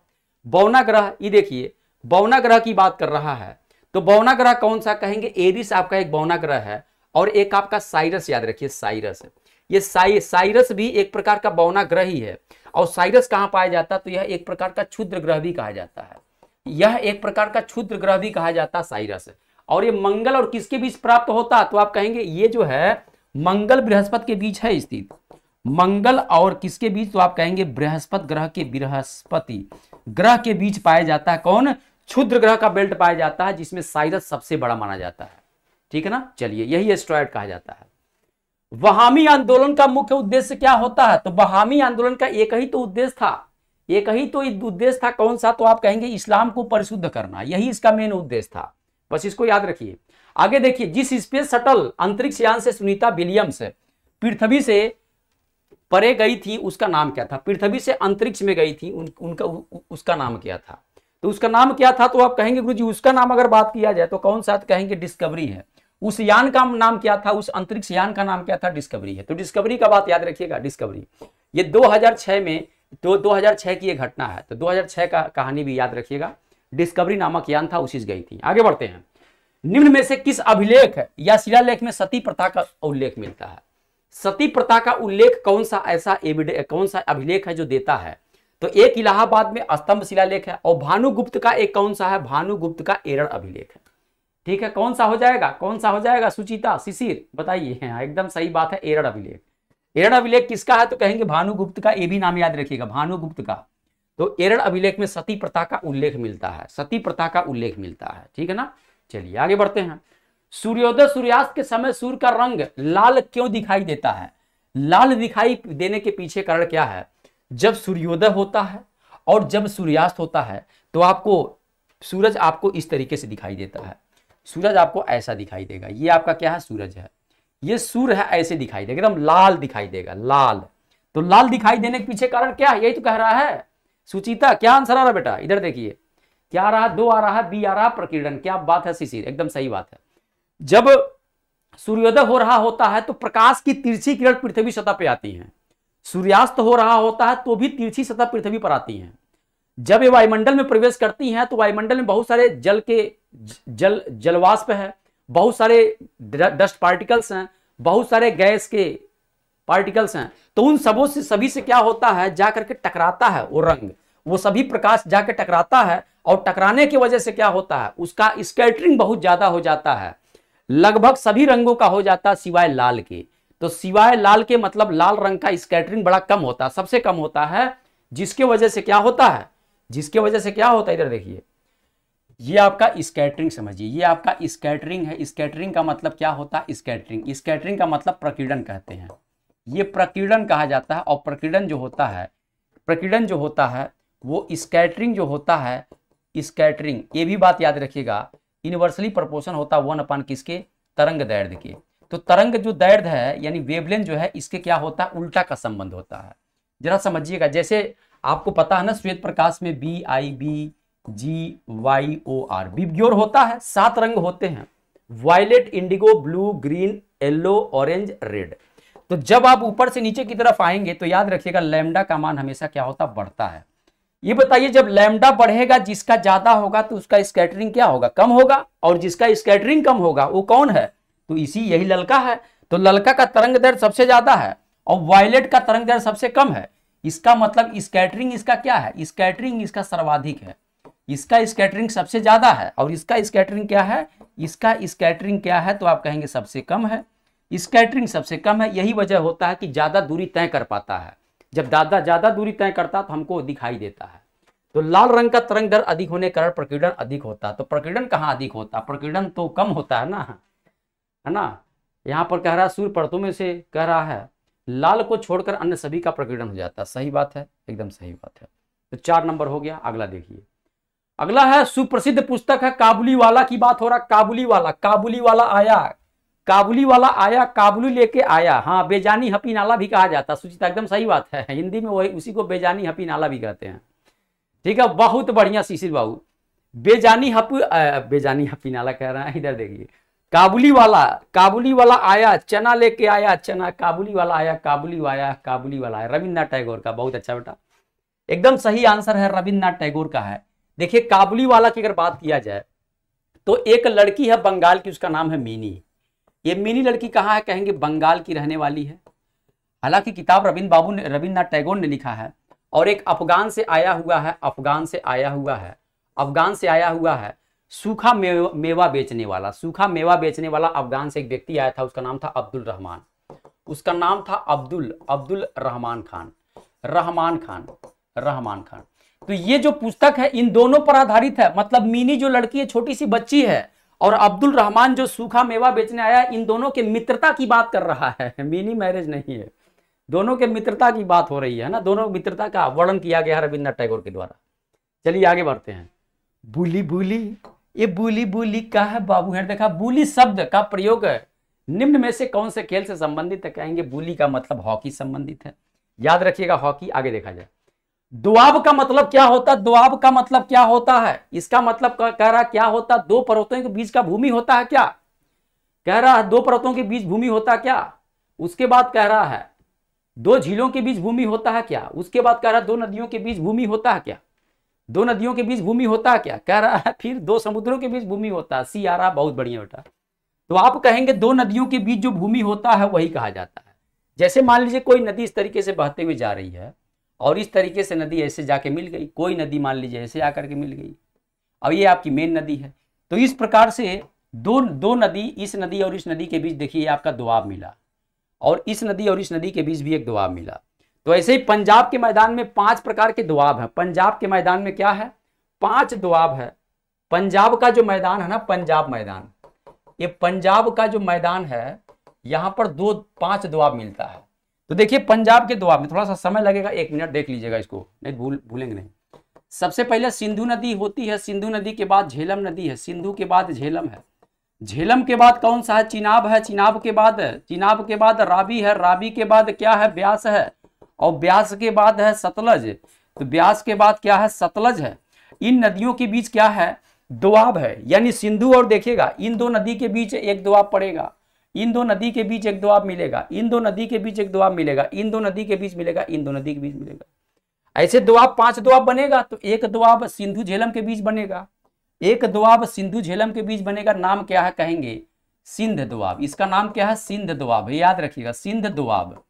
बौना ग्रह ये देखिए बौना ग्रह की बात कर रहा है तो बौना ग्रह कौन सा कहेंगे एरिस आपका एक बौना ग्रह है और एक आपका साइरस याद रखिए साइरस ये साइ साइरस भी एक प्रकार का बौना ग्रह ही है और साइरस कहाँ पाया जाता है तो यह एक प्रकार का क्षुद्र ग्रह भी कहा जाता है यह एक प्रकार का क्षुद्र ग्रह भी कहा जाता है साइरस और ये मंगल और किसके बीच प्राप्त होता तो आप कहेंगे ये जो है मंगल बृहस्पति के बीच है स्थित मंगल और किसके बीच तो आप कहेंगे बृहस्पति ग्रह के बृहस्पति ग्रह के बीच पाया जाता है कौन क्षुद्र ग्रह का बेल्ट पाया जाता है जिसमें साइरस सबसे बड़ा माना जाता है ठीक है ना चलिए यही एस्ट्रॉयड कहा जाता है वहामी आंदोलन का मुख्य उद्देश्य क्या होता है तो वहामी आंदोलन का एक ही तो उद्देश्य था एक ही तो उद्देश्य था कौन सा तो आप कहेंगे इस्लाम को परिशुद्ध करना यही इसका मेन उद्देश्य था बस इसको याद रखिए आगे देखिए जिस स्पेस शटल अंतरिक्ष यान से सुनीता विलियम्स पृथ्वी से परे गई थी उसका नाम क्या था पृथ्वी से अंतरिक्ष में गई थी उन, उनका उसका नाम क्या था तो उसका नाम क्या था तो आप कहेंगे गुरु जी उसका नाम अगर बात किया जाए तो कौन सा कहेंगे डिस्कवरी है उस यान का नाम क्या था उस अंतरिक्ष यान का नाम क्या था डिस्कवरी है तो डिस्कवरी का बात याद रखिएगा डिस्कवरी ये 2006 में तो 2006 की ये घटना है तो 2006 का कहानी भी याद रखिएगा डिस्कवरी नामक यान था उसी गई थी आगे बढ़ते हैं निम्न में से किस अभिलेख या शिलालेख में सती प्रथा का उल्लेख मिलता है सती प्रथा का उल्लेख कौन सा ऐसा एविडे कौन सा अभिलेख है जो देता है तो एक इलाहाबाद में स्तंभ शिलालेख है और भानुगुप्त का एक कौन सा है भानुगुप्त का एरण अभिलेख है ठीक है कौन सा हो जाएगा कौन सा हो जाएगा सुचिता शिशिर बताइए हाँ, एकदम सही बात है एरण अभिलेख एरण अभिलेख किसका है तो कहेंगे भानुगुप्त का ये भी नाम याद रखिएगा भानुगुप्त का तो एरण अभिलेख में सती प्रथा का उल्लेख मिलता है सती प्रथा का उल्लेख मिलता है ठीक है ना चलिए आगे बढ़ते हैं सूर्योदय सूर्यास्त के समय सूर्य का रंग लाल क्यों दिखाई देता है लाल दिखाई देने के पीछे कारण क्या है जब सूर्योदय होता है और जब सूर्यास्त होता है तो आपको सूरज आपको इस तरीके से दिखाई देता है सूरज आपको ऐसा दिखाई देगा ये आपका क्या है सूरज है ये सूर्य है ऐसे दिखाई देगा एकदम लाल दिखाई देगा लाल तो लाल दिखाई देने के पीछे कारण क्या है यही तो कह रहा है सुचिता क्या आंसर आ रहा बेटा इधर देखिए क्या आ रहा है दो आ रहा है बी आ रहा है प्रकीर्णन क्या बात है शिशिर एकदम सही बात है जब सूर्योदय हो रहा होता है तो प्रकाश की तिरछी किरण पृथ्वी सतह पर आती है सूर्यास्त हो रहा होता है तो भी तिरछी सतह पृथ्वी पर आती है जब ये वायुमंडल में प्रवेश करती हैं तो वायुमंडल में बहुत सारे जल के जल जलवाष्प है बहुत सारे डस्ट पार्टिकल्स हैं बहुत सारे गैस के पार्टिकल्स हैं तो उन सबों से सभी से क्या होता है जाकर के टकराता है वो रंग वो सभी प्रकाश जाकर टकराता है और टकराने की वजह से क्या होता है उसका स्केटरिंग बहुत ज्यादा हो जाता है लगभग सभी रंगों का हो जाता सिवाय लाल के तो सिवाय लाल के मतलब लाल रंग का स्कैटरिंग बड़ा कम होता है सबसे कम होता है जिसके वजह से क्या होता है जिसके वजह से क्या होता है इधर देखिए ये आपका स्कैटरिंग समझिए ये आपका स्कैटरिंग है स्कैटरिंग का मतलब क्या होता है स्कैटरिंग स्कैटरिंग का मतलब प्रकीर्णन कहते हैं ये प्रकीर्णन कहा जाता है और प्रकीर्णन जो होता है प्रकीर्णन जो होता है वो स्कैटरिंग जो होता है स्कैटरिंग ये भी बात याद रखिएगा यूनिवर्सली प्रपोर्शन होता है वन अपान किसके तरंग दैर्ध्य के तो तरंग जो दैर्ध्य है यानी वेवलेंथ जो है इसके क्या होता है उल्टा का संबंध होता है जरा समझिएगा जैसे आपको पता है ना श्वेत प्रकाश में B I B G Y O R VIBGYOR होता है सात रंग होते हैं violet indigo blue green yellow orange red तो जब आप ऊपर से नीचे की तरफ आएंगे तो याद रखिएगा लैमडा का मान हमेशा क्या होता बढ़ता है ये बताइए जब लैम्डा बढ़ेगा जिसका ज्यादा होगा तो उसका स्कैटरिंग क्या होगा कम होगा और जिसका स्कैटरिंग कम होगा वो कौन है तो इसी यही ललका है तो ललका का तरंग दर सबसे ज्यादा है और वायलेट का तरंग दर सबसे कम है इसका मतलब स्कैटरिंग इसका क्या है स्कैटरिंग इसका सर्वाधिक है इसका स्कैटरिंग सबसे ज्यादा है और इसका स्कैटरिंग क्या है इसका स्कैटरिंग क्या है तो आप कहेंगे सबसे कम है स्कैटरिंग सबसे कम है यही वजह होता है कि ज्यादा दूरी तय कर पाता है जब दादा ज़्यादा दूरी तय करता तो हमको दिखाई देता है तो लाल रंग का तरंग दर अधिक होने के कारण प्रकीर्णन अधिक होता है तो प्रकीर्णन कहाँ अधिक होता है प्रकीर्णन तो कम होता है ना है ना यहाँ पर कह रहा है सूर्य परतों में से कह रहा है लाल को छोड़कर अन्य सभी का प्रकीर्णन हो जाता है सही बात है एकदम सही बात है तो चार नंबर हो गया अगला देखिए अगला है सुप्रसिद्ध पुस्तक है काबुली वाला की बात हो रहा काबुली वाला काबुली वाला आया काबुली वाला आया काबुली लेके आया हाँ बेजानी हपी नाला भी कहा जाता है सुचिता एकदम सही बात है हिंदी में वही उसी को बेजानी हपी नाला भी कहते हैं ठीक है बहुत बढ़िया शिशिर बाबू बेजानी हप बेजानी हपी नाला कह रहे हैं इधर देखिए काबुली वाला काबुली वाला आया चना लेके आया चना काबुली वाला आया काबुली वाया काबुली वाला आया रविन्द्रनाथ टैगोर का बहुत अच्छा बेटा एकदम सही आंसर है रविन्द्रनाथ टैगोर का है देखिए काबुली वाला की अगर बात किया जाए तो एक लड़की है बंगाल की उसका नाम है मीनी ये मिनी लड़की कहाँ है कहेंगे बंगाल की रहने वाली है हालांकि किताब रविंद्र बाबू ने रविन्द्रनाथ टैगोर ने लिखा है और एक अफगान से आया हुआ है अफगान से आया हुआ है अफगान से आया हुआ है सूखा मेवा, मेवा बेचने वाला सूखा मेवा बेचने वाला अफगान से एक व्यक्ति आया था उसका नाम था अब्दुल रहमान उसका नाम था अब्दुल अब्दुल रहमान खान रहमान खान रहमान खान तो ये जो पुस्तक है इन दोनों पर आधारित है मतलब मिनी जो लड़की है छोटी सी बच्ची है और अब्दुल रहमान जो सूखा मेवा बेचने आया इन दोनों के मित्रता की बात कर रहा है मिनी मैरिज नहीं है दोनों के मित्रता की बात हो रही है ना दोनों मित्रता का वर्णन किया गया है रविन्द्रनाथ टैगोर के द्वारा चलिए आगे बढ़ते हैं बुली बुली ये बुली बुली का है बाबू हेड देखा बुली शब्द का प्रयोग निम्न में से कौन से खेल से संबंधित है कहेंगे बुली का मतलब हॉकी संबंधित है याद रखिएगा हॉकी आगे देखा जाए दुआब का मतलब क्या होता है दुआब का मतलब क्या होता है इसका मतलब कह रहा क्या होता दो पर्वतों के बीच का भूमि होता है क्या कह रहा है दो पर्वतों के बीच भूमि होता क्या उसके बाद कह रहा है दो झीलों के बीच भूमि होता है क्या उसके बाद कह रहा है दो नदियों के बीच भूमि होता है क्या दो नदियों के बीच भूमि होता है क्या कह रहा है फिर दो समुद्रों के बीच भूमि होता है सी आ रहा बहुत बढ़िया बेटा तो आप कहेंगे दो नदियों के बीच जो भूमि होता है वही कहा जाता है जैसे मान लीजिए कोई नदी इस तरीके से बहते हुए जा रही है और इस तरीके से नदी ऐसे जाके मिल गई कोई नदी मान लीजिए ऐसे आकर के मिल गई अब ये आपकी मेन नदी है तो इस प्रकार से दो दो नदी इस नदी और इस नदी के बीच देखिए आपका दुआब मिला और इस नदी और इस नदी के बीच भी एक दुआब मिला तो ऐसे ही पंजाब के मैदान में पांच प्रकार के दुआब हैं पंजाब के मैदान में क्या है पांच दुआब है पंजाब का जो मैदान है ना पंजाब मैदान ये पंजाब का जो मैदान है यहाँ पर दो पांच दुआब मिलता है तो देखिए पंजाब के दुआब में थोड़ा सा समय लगेगा एक मिनट देख लीजिएगा इसको नहीं भूल भूलेंगे नहीं सबसे पहले सिंधु नदी होती है सिंधु नदी के बाद झेलम नदी है सिंधु के बाद झेलम है झेलम के बाद कौन सा है चिनाब है चिनाब के बाद चिनाब के बाद राबी है राबी के बाद क्या है ब्यास है और ब्यास के बाद है सतलज तो ब्यास के बाद क्या है सतलज है इन नदियों के बीच क्या है दुआब है यानी सिंधु और देखिएगा इन दो नदी के बीच एक दुआब पड़ेगा इन दो नदी के बीच एक दुआब मिलेगा इन दो नदी के बीच एक दुआब मिलेगा इन दो नदी के बीच मिलेगा इन दो नदी के बीच मिलेगा ऐसे दुआब पांच दुआब बनेगा तो एक दुआब सिंधु झेलम के बीच बनेगा एक दुआब सिंधु झेलम के बीच बनेगा नाम क्या है कहेंगे सिंध दुआब इसका नाम क्या है सिंध दुआब याद रखिएगा सिंध दुआब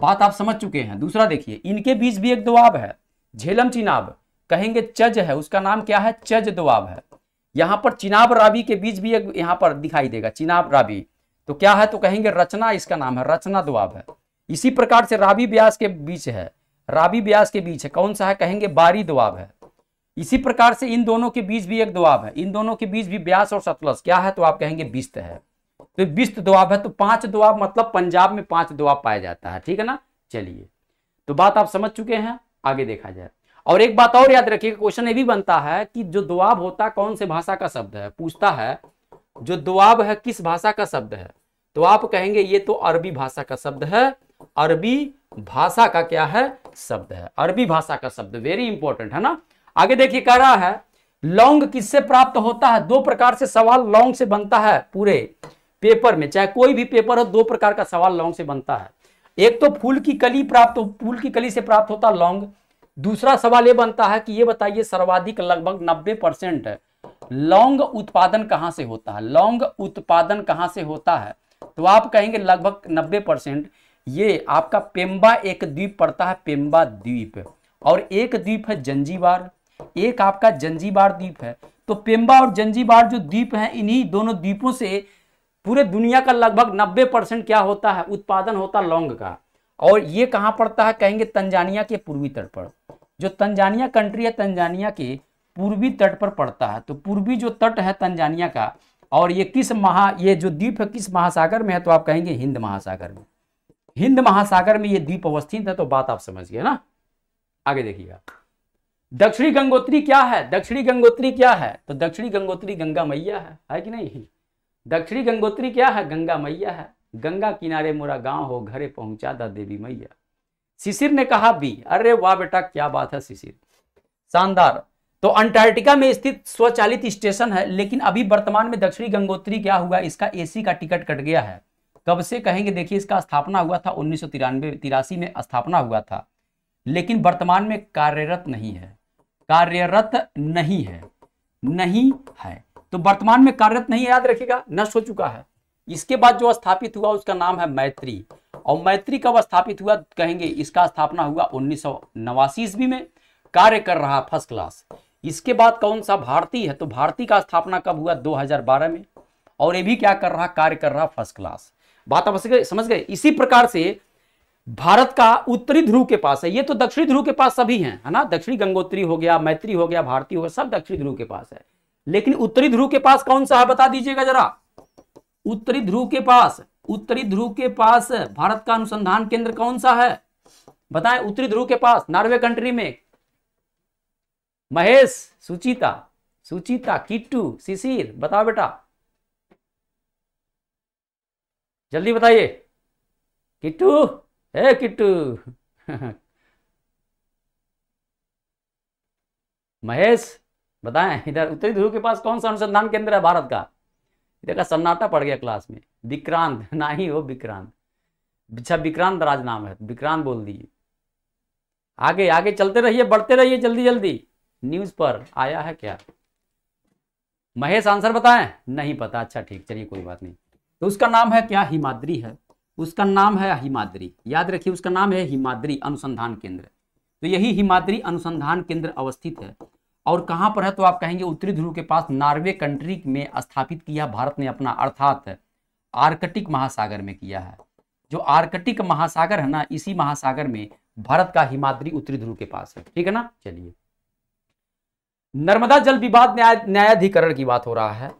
बात आप समझ चुके हैं दूसरा देखिए इनके बीच भी एक दुआब है झेलम चिनाब कहेंगे चज है उसका नाम क्या है चज दुआब है यहाँ पर चिनाब राबी के बीच भी एक यहाँ पर दिखाई देगा चिनाब राबी तो क्या है तो कहेंगे रचना इसका नाम है रचना दुआब है इसी प्रकार से राबी ब्यास के बीच है राबी ब्यास के बीच है कौन सा है कहेंगे बारी दुआब है इसी प्रकार से इन दोनों के बीच भी एक दुआब है इन दोनों के बीच भी ब्यास और सतलज क्या है तो आप कहेंगे बिस्त है तो बिस्त दुआब है तो पांच दुआब मतलब पंजाब में पांच दुआब पाया जाता है ठीक है ना चलिए तो बात आप समझ चुके हैं आगे देखा जाए और एक बात और याद रखिएगा क्वेश्चन ये भी बनता है कि जो दुआब होता है कौन से भाषा का शब्द है पूछता है जो दुआब है किस भाषा का शब्द है तो आप कहेंगे ये तो अरबी भाषा का शब्द है अरबी भाषा का क्या है शब्द है अरबी भाषा का शब्द वेरी इंपॉर्टेंट है ना आगे देखिए कह रहा है लौंग किससे प्राप्त होता है दो प्रकार से सवाल लौंग से बनता है पूरे पेपर में चाहे कोई भी पेपर हो दो प्रकार का सवाल लौंग से बनता है एक तो फूल की कली प्राप्त फूल की कली से प्राप्त होता लौंग दूसरा सवाल ये बनता है कि ये बताइए सर्वाधिक लगभग नब्बे परसेंट है लौंग उत्पादन कहां से होता है लौंग उत्पादन कहां से होता है तो आप कहेंगे लगभग 90 परसेंट ये आपका पेम्बा एक द्वीप पड़ता है पेम्बा द्वीप और एक द्वीप है जंजीवार एक आपका जंजीवार द्वीप है तो पेम्बा और जंजीवार जो द्वीप है इन्हीं दोनों द्वीपों से पूरे दुनिया का लगभग 90 परसेंट क्या होता है उत्पादन होता है लौंग का और ये कहाँ पड़ता है कहेंगे तंजानिया के पूर्वी तट पर जो तंजानिया कंट्री है तंजानिया के पूर्वी तट पर पड़ता है तो पूर्वी जो तट है तंजानिया का और ये किस महा ये जो द्वीप है किस महासागर में है तो आप कहेंगे हिंद महासागर में हिंद महासागर में ये द्वीप अवस्थित है तो बात आप समझ गए ना आगे देखिएगा दक्षिणी गंगोत्री क्या है दक्षिणी गंगोत्री क्या है तो दक्षिणी गंगोत्री गंगा मैया है है कि नहीं दक्षिणी गंगोत्री क्या है गंगा मैया है गंगा किनारे मोरा गांव हो घरे पहुंचा दा देवी मैया शिशिर ने कहा भी अरे वाह बेटा क्या बात है शिशिर शानदार तो अंटार्कटिका में स्थित स्वचालित स्टेशन है लेकिन अभी वर्तमान में दक्षिणी गंगोत्री क्या हुआ इसका एसी का टिकट कट गया है कब से कहेंगे देखिए इसका स्थापना हुआ था उन्नीस सौ तिरासी में स्थापना हुआ था लेकिन वर्तमान में कार्यरत नहीं है कार्यरत नहीं है नहीं है तो वर्तमान में कार्यरत नहीं याद रखेगा नष्ट हो चुका है इसके बाद जो स्थापित हुआ उसका नाम है मैत्री और मैत्री कब स्थापित हुआ कहेंगे इसका स्थापना हुआ उन्नीस सौ ईस्वी में कार्य कर रहा फर्स्ट क्लास इसके बाद कौन सा भारती है तो भारती का स्थापना कब हुआ 2012 में और ये भी क्या कर रहा कार्य कर रहा फर्स्ट क्लास बात आप समझ गए इसी प्रकार से भारत का उत्तरी ध्रुव के पास है ये तो दक्षिणी ध्रुव के पास सभी हैं है ना दक्षिणी गंगोत्री हो गया मैत्री हो गया भारतीय हो गया सब दक्षिणी ध्रुव के पास है लेकिन उत्तरी ध्रुव के पास कौन सा है बता दीजिएगा जरा उत्तरी ध्रुव के पास उत्तरी ध्रुव के पास भारत का अनुसंधान केंद्र कौन सा है बताएं उत्तरी ध्रुव के पास नॉर्वे कंट्री में महेश सुचिता सुचिता किट्टू शिशिर बताओ बेटा जल्दी बताइए किट्टू है किट्टू महेश बताएं इधर उत्तरी ध्रुव के पास कौन सा अनुसंधान केंद्र है भारत का इधर का सन्नाटा पड़ गया क्लास में विक्रांत ना ही हो विक्रांत अच्छा विक्रांत राज नाम है विक्रांत बोल दिए आगे आगे चलते रहिए बढ़ते रहिए जल्दी जल्दी न्यूज पर आया है क्या महेश आंसर बताएं नहीं पता अच्छा ठीक चलिए कोई बात नहीं तो उसका नाम है क्या हिमाद्री है उसका नाम है हिमाद्री याद रखिए उसका नाम है हिमाद्री अनुसंधान केंद्र तो यही हिमाद्री अनुसंधान केंद्र अवस्थित है और कहाँ पर है तो आप कहेंगे उत्तरी ध्रुव के पास नॉर्वे कंट्री में स्थापित किया भारत ने अपना अर्थात आर्कटिक महासागर में किया है जो आर्कटिक महासागर है ना इसी महासागर में भारत का हिमाद्री उत्तरी ध्रुव के पास है ठीक है ना चलिए नर्मदा जल विवाद न्याय न्यायाधिकरण की बात हो रहा है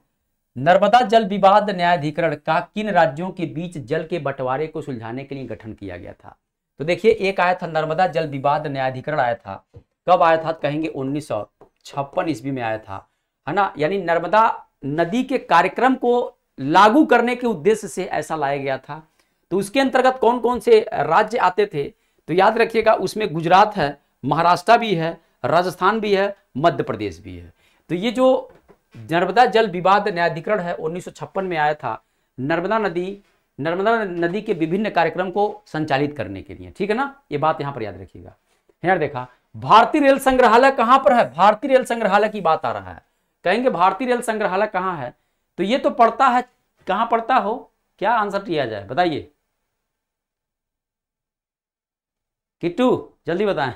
नर्मदा जल विवाद न्यायाधिकरण का किन राज्यों के बीच जल के बंटवारे को सुलझाने के लिए गठन किया गया था तो देखिए एक आया था नर्मदा जल विवाद न्यायाधिकरण आया था कब आया था कहेंगे उन्नीस सौ छप्पन ईस्वी में आया था है ना यानी नर्मदा नदी के कार्यक्रम को लागू करने के उद्देश्य से ऐसा लाया गया था तो उसके अंतर्गत कौन कौन से राज्य आते थे तो याद रखिएगा उसमें गुजरात है महाराष्ट्र भी है राजस्थान भी है मध्य प्रदेश भी है तो ये जो नर्मदा जल विवाद न्यायाधिकरण है उन्नीस में आया था नर्मदा नदी नर्मदा नदी के विभिन्न कार्यक्रम को संचालित करने के लिए ठीक है ना ये बात यहाँ पर याद रखिएगा यार देखा भारतीय रेल संग्रहालय कहाँ पर है भारतीय रेल संग्रहालय की बात आ रहा है कहेंगे भारतीय रेल संग्रहालय कहाँ है तो ये तो पड़ता है कहाँ पड़ता हो क्या आंसर किया जाए बताइए किट्टू जल्दी बताएं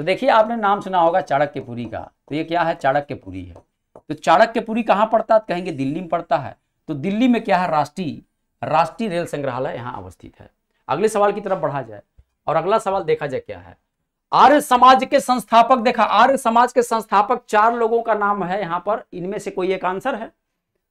तो देखिए आपने नाम सुना होगा चाणक्यपुरी का तो ये क्या है चाणक्यपुरी है तो चाणक्यपुरी कहाँ पड़ता है कहेंगे दिल्ली में पड़ता है तो दिल्ली में क्या है राष्ट्रीय राष्ट्रीय रेल संग्रहालय यहाँ अवस्थित है अगले सवाल की तरफ बढ़ा जाए और अगला सवाल देखा जाए क्या है आर्य समाज के संस्थापक देखा आर्य समाज के संस्थापक चार लोगों का नाम है यहाँ पर इनमें से कोई एक आंसर है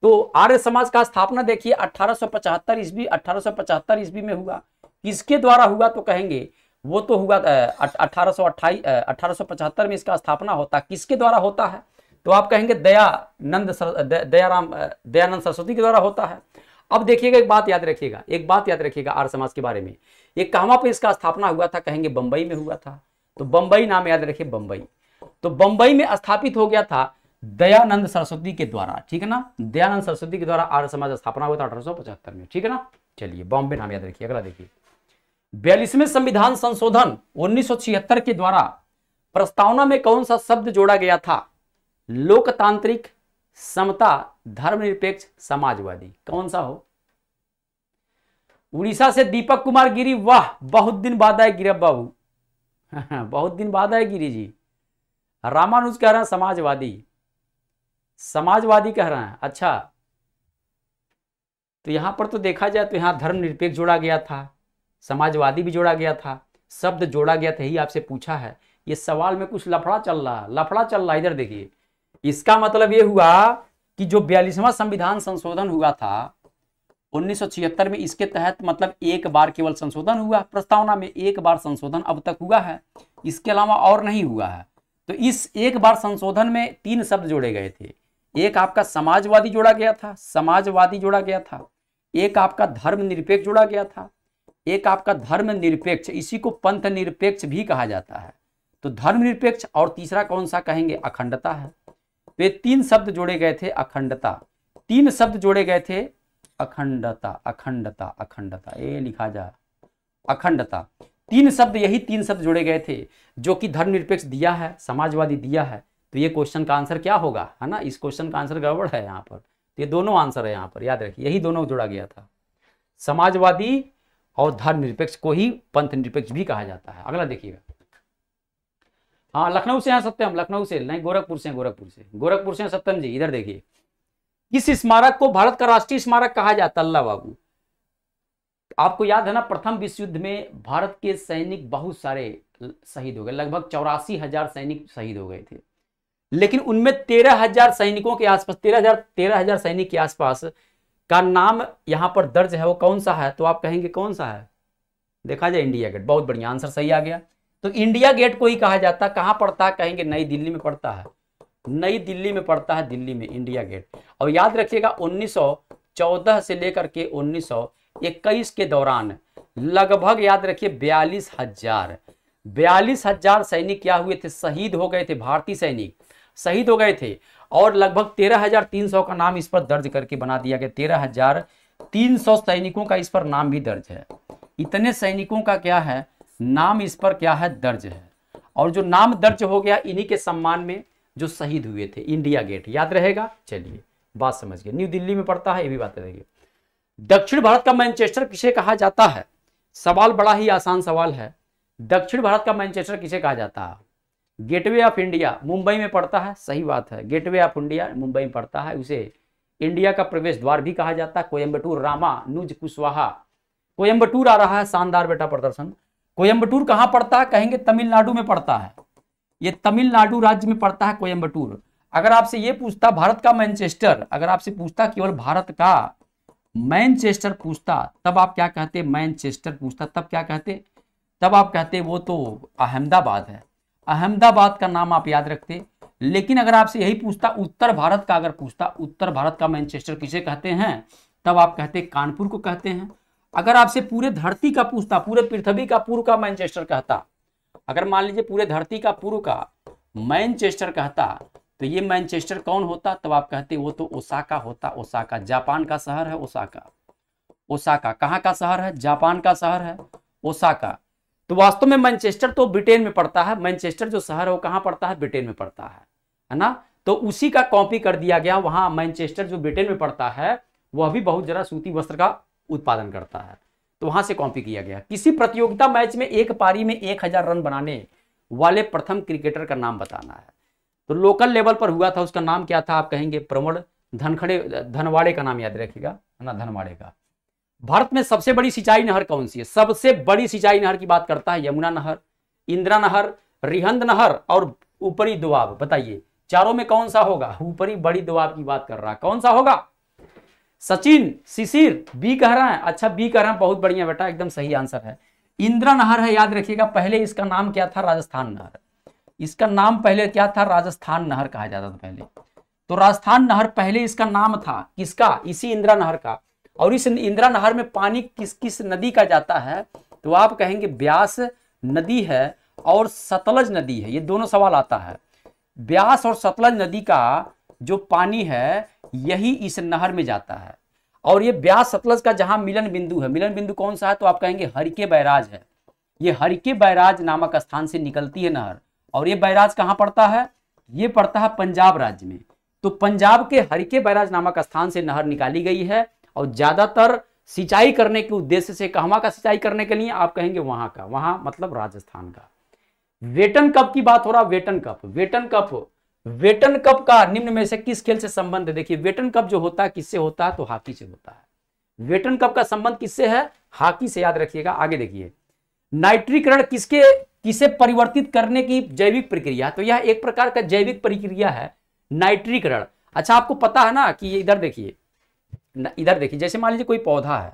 तो आर्य समाज का स्थापना देखिए अठारह 1875 ईस्वी 1875 ईस्वी में हुआ किसके द्वारा हुआ तो कहेंगे वो तो हुआ अठारह अठारह में इसका स्थापना होता किसके द्वारा होता है तो आप कहेंगे दयानंद दयाराम दयानंद सरस्वती के द्वारा होता है अब देखिएगा एक बात याद रखिएगा एक बात याद रखिएगा आर्य समाज के बारे में ये कहाँ पे इसका स्थापना हुआ था कहेंगे बंबई में हुआ था तो बंबई नाम याद रखिए बंबई तो बंबई में स्थापित हो गया था दयानंद सरस्वती के द्वारा ठीक है ना दयानंद सरस्वती के द्वारा आर्य समाज स्थापना हुआ था अठारह में ठीक है ना चलिए बॉम्बे नाम याद रखिए अगला देखिए बयालीसवें संविधान संशोधन उन्नीस के द्वारा प्रस्तावना में कौन सा शब्द जोड़ा गया था लोकतांत्रिक समता धर्मनिरपेक्ष समाजवादी कौन सा हो उड़ीसा से दीपक कुमार गिरी वाह बहुत दिन बाद आए गिरब बाबू बहुत दिन बाद आए गिरी जी रामानुज कह रहे हैं समाजवादी समाजवादी कह रहे हैं अच्छा तो यहां पर तो देखा जाए तो यहां धर्मनिरपेक्ष जोड़ा गया था समाजवादी भी जोड़ा गया था शब्द जोड़ा गया था ही आपसे पूछा है ये सवाल में कुछ लफड़ा चल रहा लफड़ा चल रहा इधर देखिए इसका मतलब ये हुआ कि जो बयालीसवां संविधान संशोधन हुआ था उन्नीस में इसके तहत मतलब एक बार केवल संशोधन हुआ प्रस्तावना में एक बार संशोधन अब तक हुआ है इसके अलावा और नहीं हुआ है तो इस एक बार संशोधन में तीन शब्द जोड़े गए थे एक आपका समाजवादी जोड़ा गया था समाजवादी जोड़ा गया था एक आपका धर्मनिरपेक्ष जोड़ा गया था एक आपका धर्म निरपेक्ष इसी को पंथ निरपेक्ष भी कहा जाता है तो धर्म निरपेक्ष और तीसरा कौन सा कहेंगे अखंडता है तो तीन शब्द जोड़े गए थे अखंडता तीन शब्द जोड़े गए थे अखंडता अखंडता अखंडता ये लिखा जा अखंडता तीन शब्द यही तीन शब्द जोड़े गए थे जो कि धर्मनिरपेक्ष दिया है समाजवादी दिया है तो ये क्वेश्चन का आंसर क्या होगा है ना इस क्वेश्चन का आंसर गड़बड़ है यहाँ पर तो ये दोनों आंसर है यहाँ पर याद रखिए यही दोनों जोड़ा गया था समाजवादी और धर्म निरपेक्ष को ही पंथ निरपेक्ष भी कहा जाता है अगला देखिएगा हाँ लखनऊ से हैं सत्यम लखनऊ से नहीं गोरखपुर से गोरखपुर से गोरखपुर से सत्यम जी इधर देखिए इस स्मारक को भारत का राष्ट्रीय स्मारक कहा जाता अल्लाह बाबू आपको याद है ना प्रथम विश्व युद्ध में भारत के सैनिक बहुत सारे शहीद हो गए लगभग चौरासी हजार सैनिक शहीद हो गए थे लेकिन उनमें तेरह हजार सैनिकों के आसपास तेरह हजार तेरह हजार सैनिक के आसपास का नाम यहां पर दर्ज है वो कौन सा है तो आप कहेंगे कौन सा है देखा जाए इंडिया गेट बहुत बढ़िया आंसर सही आ गया तो इंडिया गेट को ही कहा जाता है कहाँ पड़ता है कहेंगे नई दिल्ली में पड़ता है नई दिल्ली में पड़ता है दिल्ली में इंडिया गेट और याद रखिएगा 1914 से लेकर के 1921 के दौरान लगभग याद रखिए बयालीस हजार बयालीस हजार सैनिक क्या हुए थे शहीद हो गए थे भारतीय सैनिक शहीद हो गए थे और लगभग 13,300 का नाम इस पर दर्ज करके बना दिया गया तेरह हजार सैनिकों का इस पर नाम भी दर्ज है इतने सैनिकों का क्या है नाम इस पर क्या है दर्ज है और जो नाम दर्ज हो गया इन्हीं के सम्मान में जो शहीद हुए थे इंडिया गेट याद रहेगा चलिए बात समझ गए न्यू दिल्ली में पड़ता है ये भी बात रहेगी दक्षिण भारत का मैनचेस्टर किसे कहा जाता है सवाल बड़ा ही आसान सवाल है दक्षिण भारत का मैनचेस्टर किसे कहा जाता है गेटवे ऑफ इंडिया मुंबई में पड़ता है सही बात है गेटवे ऑफ इंडिया मुंबई में पड़ता है उसे इंडिया का प्रवेश द्वार भी कहा जाता है कोयम्बटूर रामा नुज कुशवाहा कोयम्बटूर आ रहा है शानदार बेटा प्रदर्शन कोयम्बटूर कहाँ पड़ता है कहेंगे तमिलनाडु में पड़ता है ये तमिलनाडु राज्य में पड़ता है कोयम्बटूर अगर आपसे ये पूछता भारत का मैनचेस्टर अगर आपसे पूछता केवल भारत का मैनचेस्टर पूछता तब आप क्या कहते मैनचेस्टर पूछता तब क्या कहते तब आप कहते वो तो अहमदाबाद है अहमदाबाद का नाम आप याद रखते लेकिन अगर आपसे यही पूछता उत्तर भारत का अगर पूछता उत्तर भारत का मैनचेस्टर किसे कहते हैं तब आप कहते कानपुर को कहते हैं अगर आपसे पूरे धरती का पूछता पूरे पृथ्वी का पूर्व का मैनचेस्टर कहता अगर मान लीजिए पूरे धरती का पूर्व का मैनचेस्टर कहता तो ये मैनचेस्टर कौन होता तब आप कहते वो तो ओसाका होता ओसाका जापान का शहर है ओसाका ओसाका कहाँ का शहर है जापान का शहर है ओसाका तो वास्तव में मैनचेस्टर तो ब्रिटेन में पड़ता है मैनचेस्टर जो शहर है वो कहाँ पड़ता है ब्रिटेन में पड़ता है है ना तो उसी का कॉपी कर दिया गया वहां मैनचेस्टर जो ब्रिटेन में पड़ता है वह भी बहुत जरा सूती वस्त्र का उत्पादन करता है तो वहां से कॉपी किया गया किसी प्रतियोगिता मैच में एक पारी में एक हजार रन बनाने वाले प्रथम क्रिकेटर का नाम बताना है तो लोकल लेवल पर हुआ था उसका नाम क्या था आप कहेंगे प्रमोड़ धनखड़े धनवाड़े का नाम याद रखिएगा है ना धनवाड़े का भारत में सबसे बड़ी सिंचाई नहर कौन सी है सबसे बड़ी सिंचाई नहर की बात करता है यमुना नहर इंदिरा नहर रिहंद नहर और ऊपरी दुआब बताइए चारों में कौन सा होगा ऊपरी बड़ी दुआब की बात कर रहा है कौन सा होगा सचिन शिशिर बी कह रहा है अच्छा बी कह रहा है बहुत बढ़िया बेटा एकदम सही आंसर है इंदिरा नहर है याद रखिएगा पहले इसका नाम क्या था राजस्थान नहर इसका नाम पहले क्या था राजस्थान नहर कहा जाता था पहले तो राजस्थान नहर पहले इसका नाम था किसका इसी इंदिरा नहर का और इस इंदिरा नहर में पानी किस किस नदी का जाता है तो आप कहेंगे ब्यास नदी है और सतलज नदी है ये दोनों सवाल आता है ब्यास और सतलज नदी का जो पानी है यही इस नहर में जाता है और ये ब्यास सतलज का जहां मिलन बिंदु है मिलन बिंदु कौन सा है तो आप कहेंगे हरिके बैराज है ये हरिके बैराज नामक स्थान से निकलती है नहर और ये बैराज कहाँ पड़ता है ये पड़ता है पंजाब राज्य में तो पंजाब के हरिके बैराज नामक स्थान से नहर निकाली गई है और ज़्यादातर सिंचाई करने के उद्देश्य से कहवा का सिंचाई करने के लिए आप कहेंगे वहां का वहां मतलब राजस्थान का वेटन कप की बात हो रहा Wightman cup Wightman cup Wightman cup का निम्न में से किस खेल से संबंध है देखिए वेटन कप जो होता है किससे होता है तो हॉकी से होता है वेटन कप का संबंध किससे है हॉकी से याद रखिएगा आगे देखिए नाइट्रीकरण किसके किसे परिवर्तित करने की जैविक प्रक्रिया तो यह एक प्रकार का जैविक प्रक्रिया है नाइट्रीकरण अच्छा आपको पता है ना कि इधर देखिए इधर देखिए जैसे मान लीजिए कोई पौधा है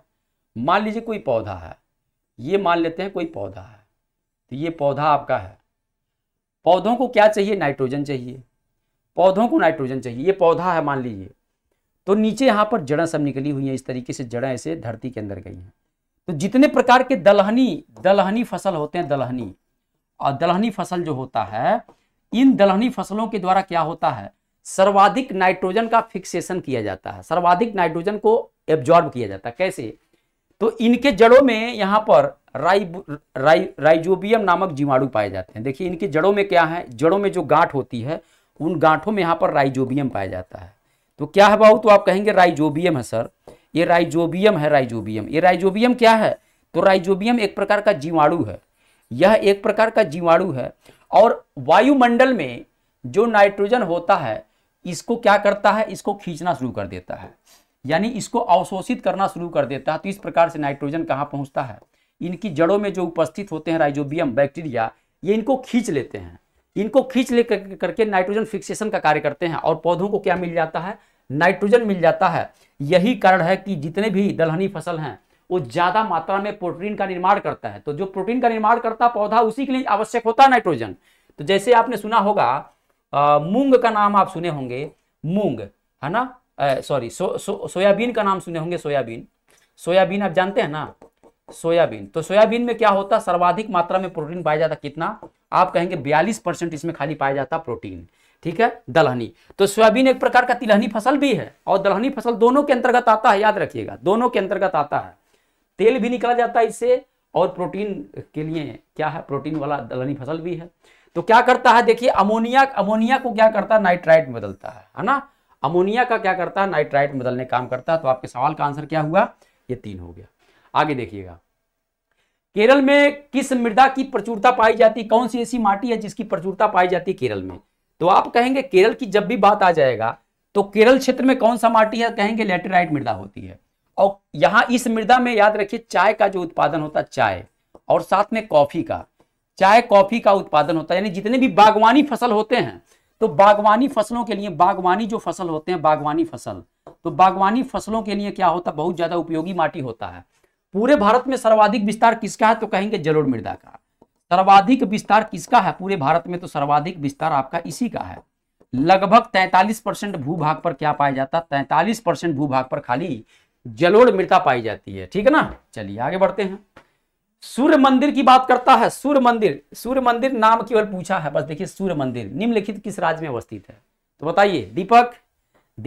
मान लीजिए कोई पौधा है ये मान लेते हैं कोई पौधा है तो ये पौधा आपका है पौधों को क्या चाहिए नाइट्रोजन चाहिए पौधों को नाइट्रोजन चाहिए ये पौधा है मान लीजिए तो नीचे यहाँ पर जड़ें सब निकली हुई हैं इस तरीके से जड़ें ऐसे धरती के अंदर गई हैं तो जितने प्रकार के दलहनी दलहनी फसल होते हैं दलहनी और दलहनी फसल जो होता है इन दलहनी फसलों के द्वारा क्या होता है सर्वाधिक नाइट्रोजन का फिक्सेशन किया जाता है सर्वाधिक नाइट्रोजन को एब्जॉर्ब किया जाता है कैसे तो इनके जड़ों में यहाँ पर राइ राइ राइजोबियम नामक जीवाणु पाए जाते हैं देखिए इनकी जड़ों में क्या है जड़ों में जो गांठ होती है उन गांठों में यहाँ पर राइजोबियम पाया जाता है तो क्या है बाबू तो आप कहेंगे राइजोबियम है सर ये राइजोबियम है राइजोबियम ये राइजोबियम क्या है तो राइजोबियम एक प्रकार का जीवाणु है यह एक प्रकार का जीवाणु है और वायुमंडल में जो नाइट्रोजन होता है इसको क्या करता है इसको खींचना शुरू कर देता है यानी इसको अवशोषित करना शुरू कर देता है तो इस प्रकार से नाइट्रोजन कहाँ पहुँचता है इनकी जड़ों में जो उपस्थित होते हैं राइजोबियम बैक्टीरिया ये इनको खींच लेते हैं इनको खींच ले कर, करके नाइट्रोजन फिक्सेशन का कार्य करते हैं और पौधों को क्या मिल जाता है नाइट्रोजन मिल जाता है यही कारण है कि जितने भी दलहनी फसल हैं वो ज़्यादा मात्रा में प्रोटीन का निर्माण करता है तो जो प्रोटीन का निर्माण करता पौधा उसी के लिए आवश्यक होता है नाइट्रोजन तो जैसे आपने सुना होगा आ, मूंग का नाम आप सुने होंगे मूंग है ना सॉरी सो, सो, सोयाबीन का नाम सुने होंगे सोयाबीन सोयाबीन आप जानते हैं ना सोयाबीन तो सोयाबीन में क्या होता है सर्वाधिक मात्रा में प्रोटीन पाया जाता कितना आप कहेंगे बयालीस परसेंट इसमें खाली पाया जाता प्रोटीन ठीक है दलहनी तो सोयाबीन एक प्रकार का तिलहनी फसल भी है और दलहनी फसल दोनों के अंतर्गत आता है याद रखिएगा दोनों के अंतर्गत आता है तेल भी निकाला जाता है इससे और प्रोटीन के लिए क्या है प्रोटीन वाला दलहनी फसल भी है तो क्या करता है देखिए अमोनिया अमोनिया को क्या करता है नाइट्राइट में बदलता है है ना अमोनिया का क्या करता है नाइट्राइट बदलने काम करता है तो आपके सवाल का आंसर क्या हुआ ये तीन हो गया आगे देखिएगा केरल में किस मृदा की प्रचुरता पाई जाती कौन सी ऐसी माटी है जिसकी प्रचुरता पाई जाती है केरल में तो आप कहेंगे केरल की जब भी बात आ जाएगा तो केरल क्षेत्र में कौन सा माटी है कहेंगे लेटेराइट मृदा होती है और यहाँ इस मृदा में याद रखिए चाय का जो उत्पादन होता है चाय और साथ में कॉफी का चाय कॉफी का उत्पादन होता है यानी जितने भी बागवानी फसल होते हैं तो बागवानी फसलों के लिए बागवानी जो फसल होते हैं बागवानी फसल तो बागवानी फसलों के लिए क्या होता है बहुत ज्यादा उपयोगी माटी होता है पूरे भारत में सर्वाधिक विस्तार किसका है तो कहेंगे जलोड़ मृदा का सर्वाधिक विस्तार किसका है पूरे भारत में तो सर्वाधिक विस्तार आपका इसी का है लगभग 43 परसेंट भूभाग पर क्या पाया जाता है तैंतालीस परसेंट भूभाग पर खाली जलोड़ मृदा पाई जाती है ठीक है ना चलिए आगे बढ़ते हैं सूर्य मंदिर की बात करता है सूर्य मंदिर सूर्य मंदिर नाम केवल पूछा है बस देखिए सूर्य मंदिर निम्नलिखित किस राज्य में अवस्थित है तो बताइए दीपक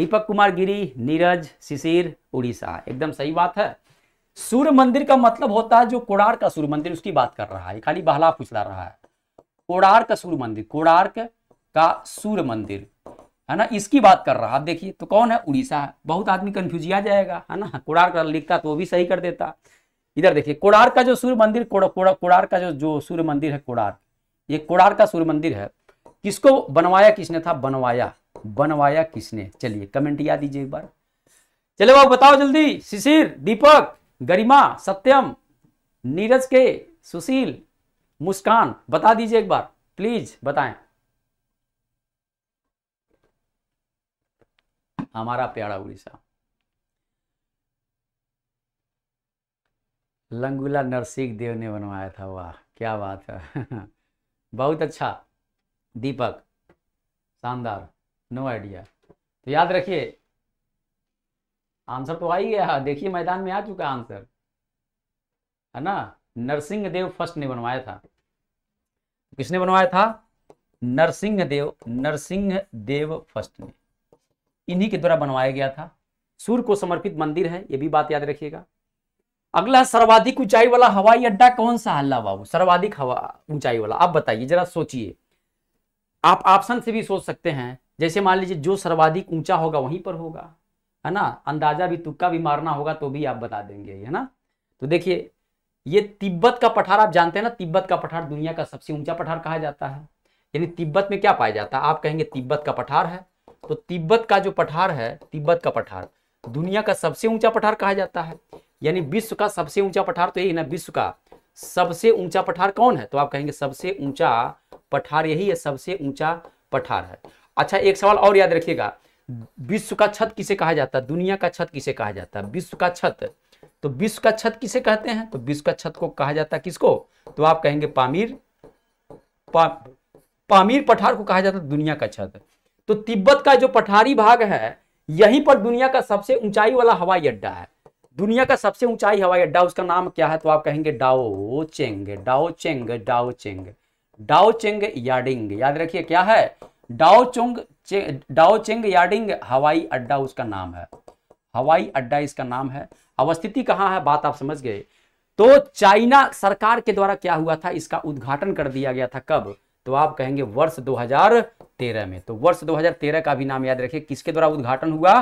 दीपक कुमार गिरी नीरज शिशिर उड़ीसा एकदम सही बात है सूर्य मंदिर का मतलब होता है जो कोडार का सूर्य मंदिर उसकी बात कर रहा है खाली बहला फुचला रहा है कोडार का सूर्य मंदिर कोडार का सूर्य मंदिर है ना इसकी बात कर रहा है आप देखिए तो कौन है उड़ीसा बहुत आदमी कंफ्यूज किया जाएगा है ना कोडार का लिखता तो वो भी सही कर देता इधर देखिए कोडार का जो सूर्य मंदिर कोडार का जो जो सूर्य मंदिर है कोडार ये कोडार का सूर्य मंदिर है किसको बनवाया किसने था बनवाया बनवाया किसने चलिए कमेंट याद दीजिए एक बार चले बाबू बताओ जल्दी शिशिर दीपक गरिमा सत्यम नीरज के सुशील मुस्कान बता दीजिए एक बार प्लीज बताएं हमारा प्यारा उड़ीसा लंगुला नरसिंह देव ने बनवाया था वाह क्या बात है बहुत अच्छा दीपक शानदार नो आइडिया तो याद रखिए आंसर तो आ ही गया देखिए मैदान में आ चुका आंसर है ना नरसिंह देव फर्स्ट ने बनवाया था किसने बनवाया था नरसिंह देव नरसिंह देव फर्स्ट ने इन्हीं के द्वारा बनवाया गया था सूर्य को समर्पित मंदिर है ये भी बात याद रखिएगा अगला सर्वाधिक ऊंचाई वाला हवाई अड्डा कौन सा हल्ला बाबू सर्वाधिक हवा ऊंचाई वाला आप बताइए जरा सोचिए आप ऑप्शन से भी सोच सकते हैं जैसे मान लीजिए जो सर्वाधिक ऊंचा होगा वहीं पर होगा है ना अंदाजा भी तुक्का भी मारना होगा तो भी आप बता देंगे है ना तो देखिए ये तिब्बत का पठार आप जानते हैं ना तिब्बत का पठार दुनिया का सबसे ऊंचा पठार कहा जाता है यानी तिब्बत में क्या पाया जाता है आप कहेंगे तिब्बत का पठार है तो तिब्बत का जो पठार है तिब्बत का पठार दुनिया का सबसे ऊंचा पठार कहा जाता है यानी विश्व का सबसे ऊंचा पठार तो यही ना विश्व का सबसे ऊंचा पठार कौन है तो आप कहेंगे सबसे ऊंचा पठार यही है सबसे ऊंचा पठार है अच्छा एक सवाल और याद रखिएगा विश्व का छत किसे कहा जाता है दुनिया का छत किसे कहा जाता है विश्व का छत तो विश्व का छत किसे कहते हैं तो विश्व का छत को कहा जाता है किसको तो आप कहेंगे पामीर पा, पामीर पठार को कहा जाता है दुनिया का छत तो तिब्बत का जो पठारी भाग है यहीं पर दुनिया का सबसे ऊंचाई वाला हवाई अड्डा है दुनिया का सबसे ऊंचाई हवाई अड्डा उसका नाम क्या है तो आप कहेंगे Daocheng Daocheng Daocheng Daocheng Yading याद रखिए क्या है Daocheng Daocheng Yading हवाई अड्डा उसका नाम है हवाई अड्डा इसका नाम है अवस्थिति कहाँ है बात आप समझ गए तो चाइना सरकार के द्वारा क्या हुआ था इसका उद्घाटन कर दिया गया था कब तो आप कहेंगे वर्ष 2013 में तो वर्ष 2013 का भी नाम याद रखिए किसके द्वारा उद्घाटन हुआ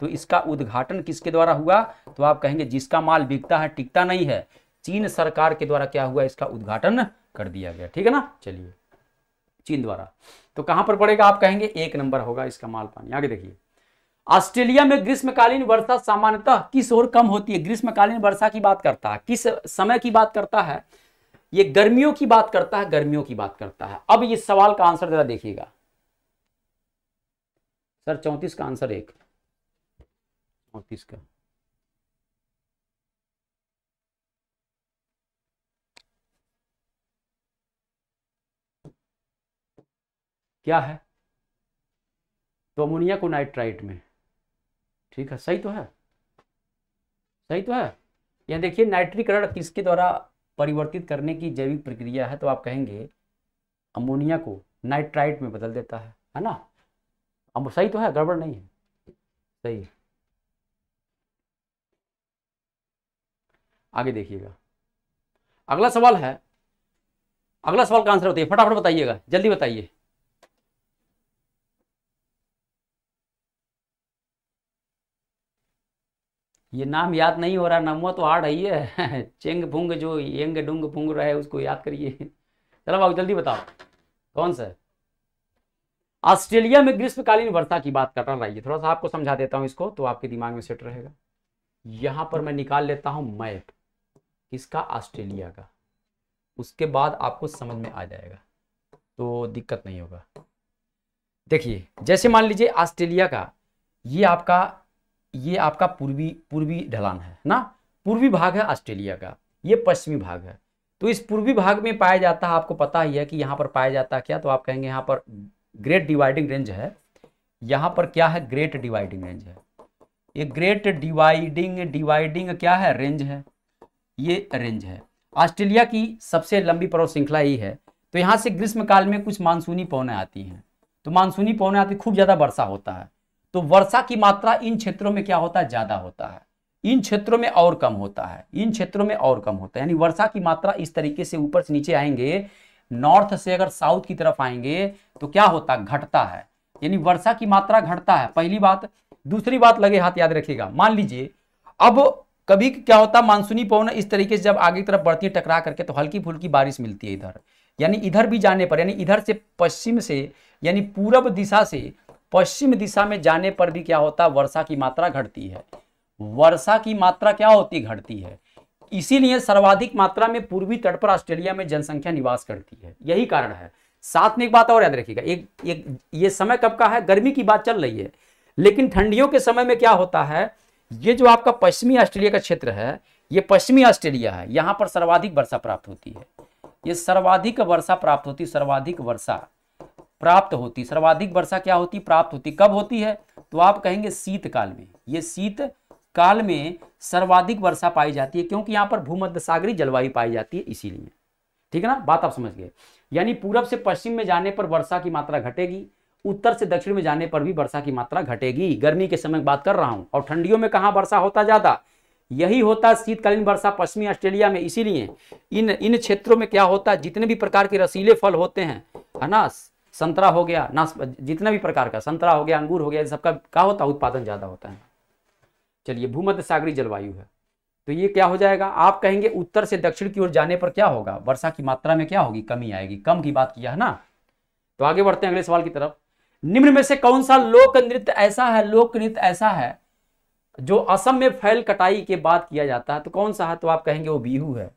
तो इसका उद्घाटन किसके द्वारा हुआ तो आप कहेंगे जिसका माल बिकता है टिकता नहीं है चीन सरकार के द्वारा क्या हुआ इसका उद्घाटन कर दिया गया ठीक है ना चलिए चीन द्वारा तो कहां पर पड़ेगा आप कहेंगे एक नंबर होगा इसका माल पानी आगे देखिए ऑस्ट्रेलिया में ग्रीष्मकालीन वर्षा सामान्यतः किस ओर कम होती है ग्रीष्मकालीन वर्षा की बात करता है किस समय की बात करता है ये गर्मियों की बात करता है गर्मियों की बात करता है अब इस सवाल का आंसर जरा देखिएगा सर चौंतीस का आंसर एक चौंतीस का क्या है तो अमोनिया को नाइट्राइट में ठीक है सही तो है सही तो है यह देखिए नाइट्रीकरण किसके द्वारा परिवर्तित करने की जैविक प्रक्रिया है तो आप कहेंगे अमोनिया को नाइट्राइट में बदल देता है है ना सही तो है गड़बड़ नहीं है सही है आगे देखिएगा अगला सवाल है अगला सवाल का आंसर है फटाफट बताइएगा जल्दी बताइए ये नाम याद नहीं हो रहा नमुआ तो हार्ड है है चेंग फुंग जो येंग डुंग फुंग रहे उसको याद करिए चलो बाबू जल्दी बताओ कौन सा ऑस्ट्रेलिया में ग्रीष्मकालीन वर्षा की बात कर रहा है थोड़ा सा आपको समझा देता हूं इसको तो आपके दिमाग में सेट रहेगा यहां पर मैं निकाल लेता हूं मैप किसका ऑस्ट्रेलिया का उसके बाद आपको समझ में आ जाएगा तो दिक्कत नहीं होगा देखिए जैसे मान लीजिए ऑस्ट्रेलिया का ये आपका ये आपका पूर्वी पूर्वी ढलान है ना पूर्वी भाग है ऑस्ट्रेलिया का ये पश्चिमी भाग है तो इस पूर्वी भाग में पाया जाता है आपको पता ही है कि यहाँ पर पाया जाता है क्या तो आप कहेंगे यहाँ पर ग्रेट डिवाइडिंग रेंज है यहाँ पर क्या है ग्रेट डिवाइडिंग रेंज है ये ग्रेट डिवाइडिंग डिवाइडिंग क्या है रेंज है ये रेंज है ऑस्ट्रेलिया की सबसे लंबी पर्वत श्रृंखला ही है तो यहाँ से ग्रीष्म काल में कुछ मानसूनी पौने आती हैं तो मानसूनी पौने आती खूब ज़्यादा वर्षा होता है तो वर्षा की मात्रा इन क्षेत्रों में क्या होता है ज़्यादा होता है इन क्षेत्रों में और कम होता है इन क्षेत्रों में और कम होता है यानी वर्षा की मात्रा इस तरीके से ऊपर से नीचे आएंगे नॉर्थ से अगर साउथ की तरफ आएंगे तो क्या होता है घटता है यानी वर्षा की मात्रा घटता है पहली बात दूसरी बात लगे हाथ याद रखिएगा मान लीजिए अब कभी क्या होता है मानसूनी पवन इस तरीके से जब आगे की तरफ बढ़ती है टकरा करके तो हल्की फुल्की बारिश मिलती है इधर यानी इधर भी जाने पर यानी इधर से पश्चिम से यानी पूर्व दिशा से पश्चिम दिशा में जाने पर भी क्या होता है वर्षा की मात्रा घटती है वर्षा की मात्रा क्या होती घटती है इसीलिए सर्वाधिक मात्रा में पूर्वी तट पर ऑस्ट्रेलिया में जनसंख्या निवास करती है यही कारण है साथ में एक बात और याद रखिएगा एक एक ये समय कब का है गर्मी की बात चल रही है लेकिन ठंडियों के समय में क्या होता है ये जो आपका पश्चिमी ऑस्ट्रेलिया का क्षेत्र है ये पश्चिमी ऑस्ट्रेलिया है यहाँ पर सर्वाधिक वर्षा प्राप्त होती है ये सर्वाधिक वर्षा प्राप्त होती सर्वाधिक वर्षा प्राप्त होती सर्वाधिक वर्षा क्या होती प्राप्त होती कब होती है तो आप कहेंगे शीतकाल में ये शीत काल में सर्वाधिक वर्षा पाई जाती है क्योंकि यहाँ पर भूमध्य सागरी जलवायु पाई जाती है इसीलिए ठीक है ना बात आप समझ गए यानी पूरब से पश्चिम में जाने पर वर्षा की मात्रा घटेगी उत्तर से दक्षिण में जाने पर भी वर्षा की मात्रा घटेगी गर्मी के समय बात कर रहा हूं और ठंडियों में कहा वर्षा होता ज्यादा यही होता है शीतकालीन वर्षा पश्चिमी ऑस्ट्रेलिया में इसीलिए इन इन क्षेत्रों में क्या होता है जितने भी प्रकार के रसीले फल होते हैं है ना संतरा हो गया ना जितना भी प्रकार का संतरा हो गया अंगूर हो गया सबका क्या होता है उत्पादन ज़्यादा होता है चलिए भूमध्य सागरी जलवायु है तो ये क्या हो जाएगा आप कहेंगे उत्तर से दक्षिण की ओर जाने पर क्या होगा वर्षा की मात्रा में क्या होगी कमी आएगी कम की बात किया है ना तो आगे बढ़ते हैं अगले सवाल की तरफ निम्न में से कौन सा लोक नृत्य ऐसा है लोक नृत्य ऐसा है जो असम में फैल कटाई के बाद किया जाता है तो कौन सा है तो आप कहेंगे वो बिहू है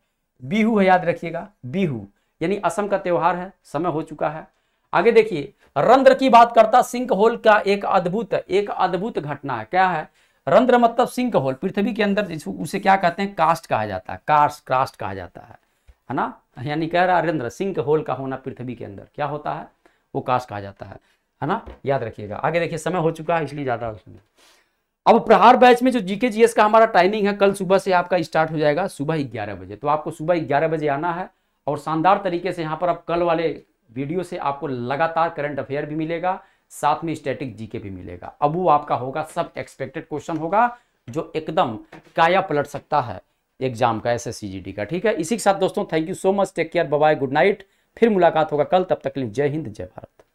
बिहू है याद रखिएगा बिहू यानी असम का त्यौहार है समय हो चुका है आगे देखिए रंध्र की बात करता सिंक होल का एक अद्भुत एक अद्भुत घटना है क्या है रंध्र मतलब सिंक होल पृथ्वी के अंदर उसे क्या कहते हैं कास्ट कहा जाता है कास्ट क्रास्ट कहा जाता है है ना यानी कह रहा है रंध्र सिंक होल का होना पृथ्वी के अंदर क्या होता है वो कास्ट कहा जाता है है ना याद रखिएगा आगे देखिए समय हो चुका है इसलिए ज़्यादा उसमें अब प्रहार बैच में जो जीके जीएस का हमारा टाइमिंग है कल सुबह से आपका स्टार्ट हो जाएगा सुबह ग्यारह बजे तो आपको सुबह ग्यारह बजे आना है और शानदार तरीके से यहाँ पर आप कल वाले वीडियो से आपको लगातार करंट अफेयर भी मिलेगा साथ में स्टैटिक जीके भी मिलेगा अब वो आपका होगा सब एक्सपेक्टेड क्वेश्चन होगा जो एकदम काया पलट सकता है एग्जाम का एस एस का ठीक है इसी के साथ दोस्तों thank you so much take care bye good night फिर मुलाकात होगा कल तब तक के लिए जय हिंद जय भारत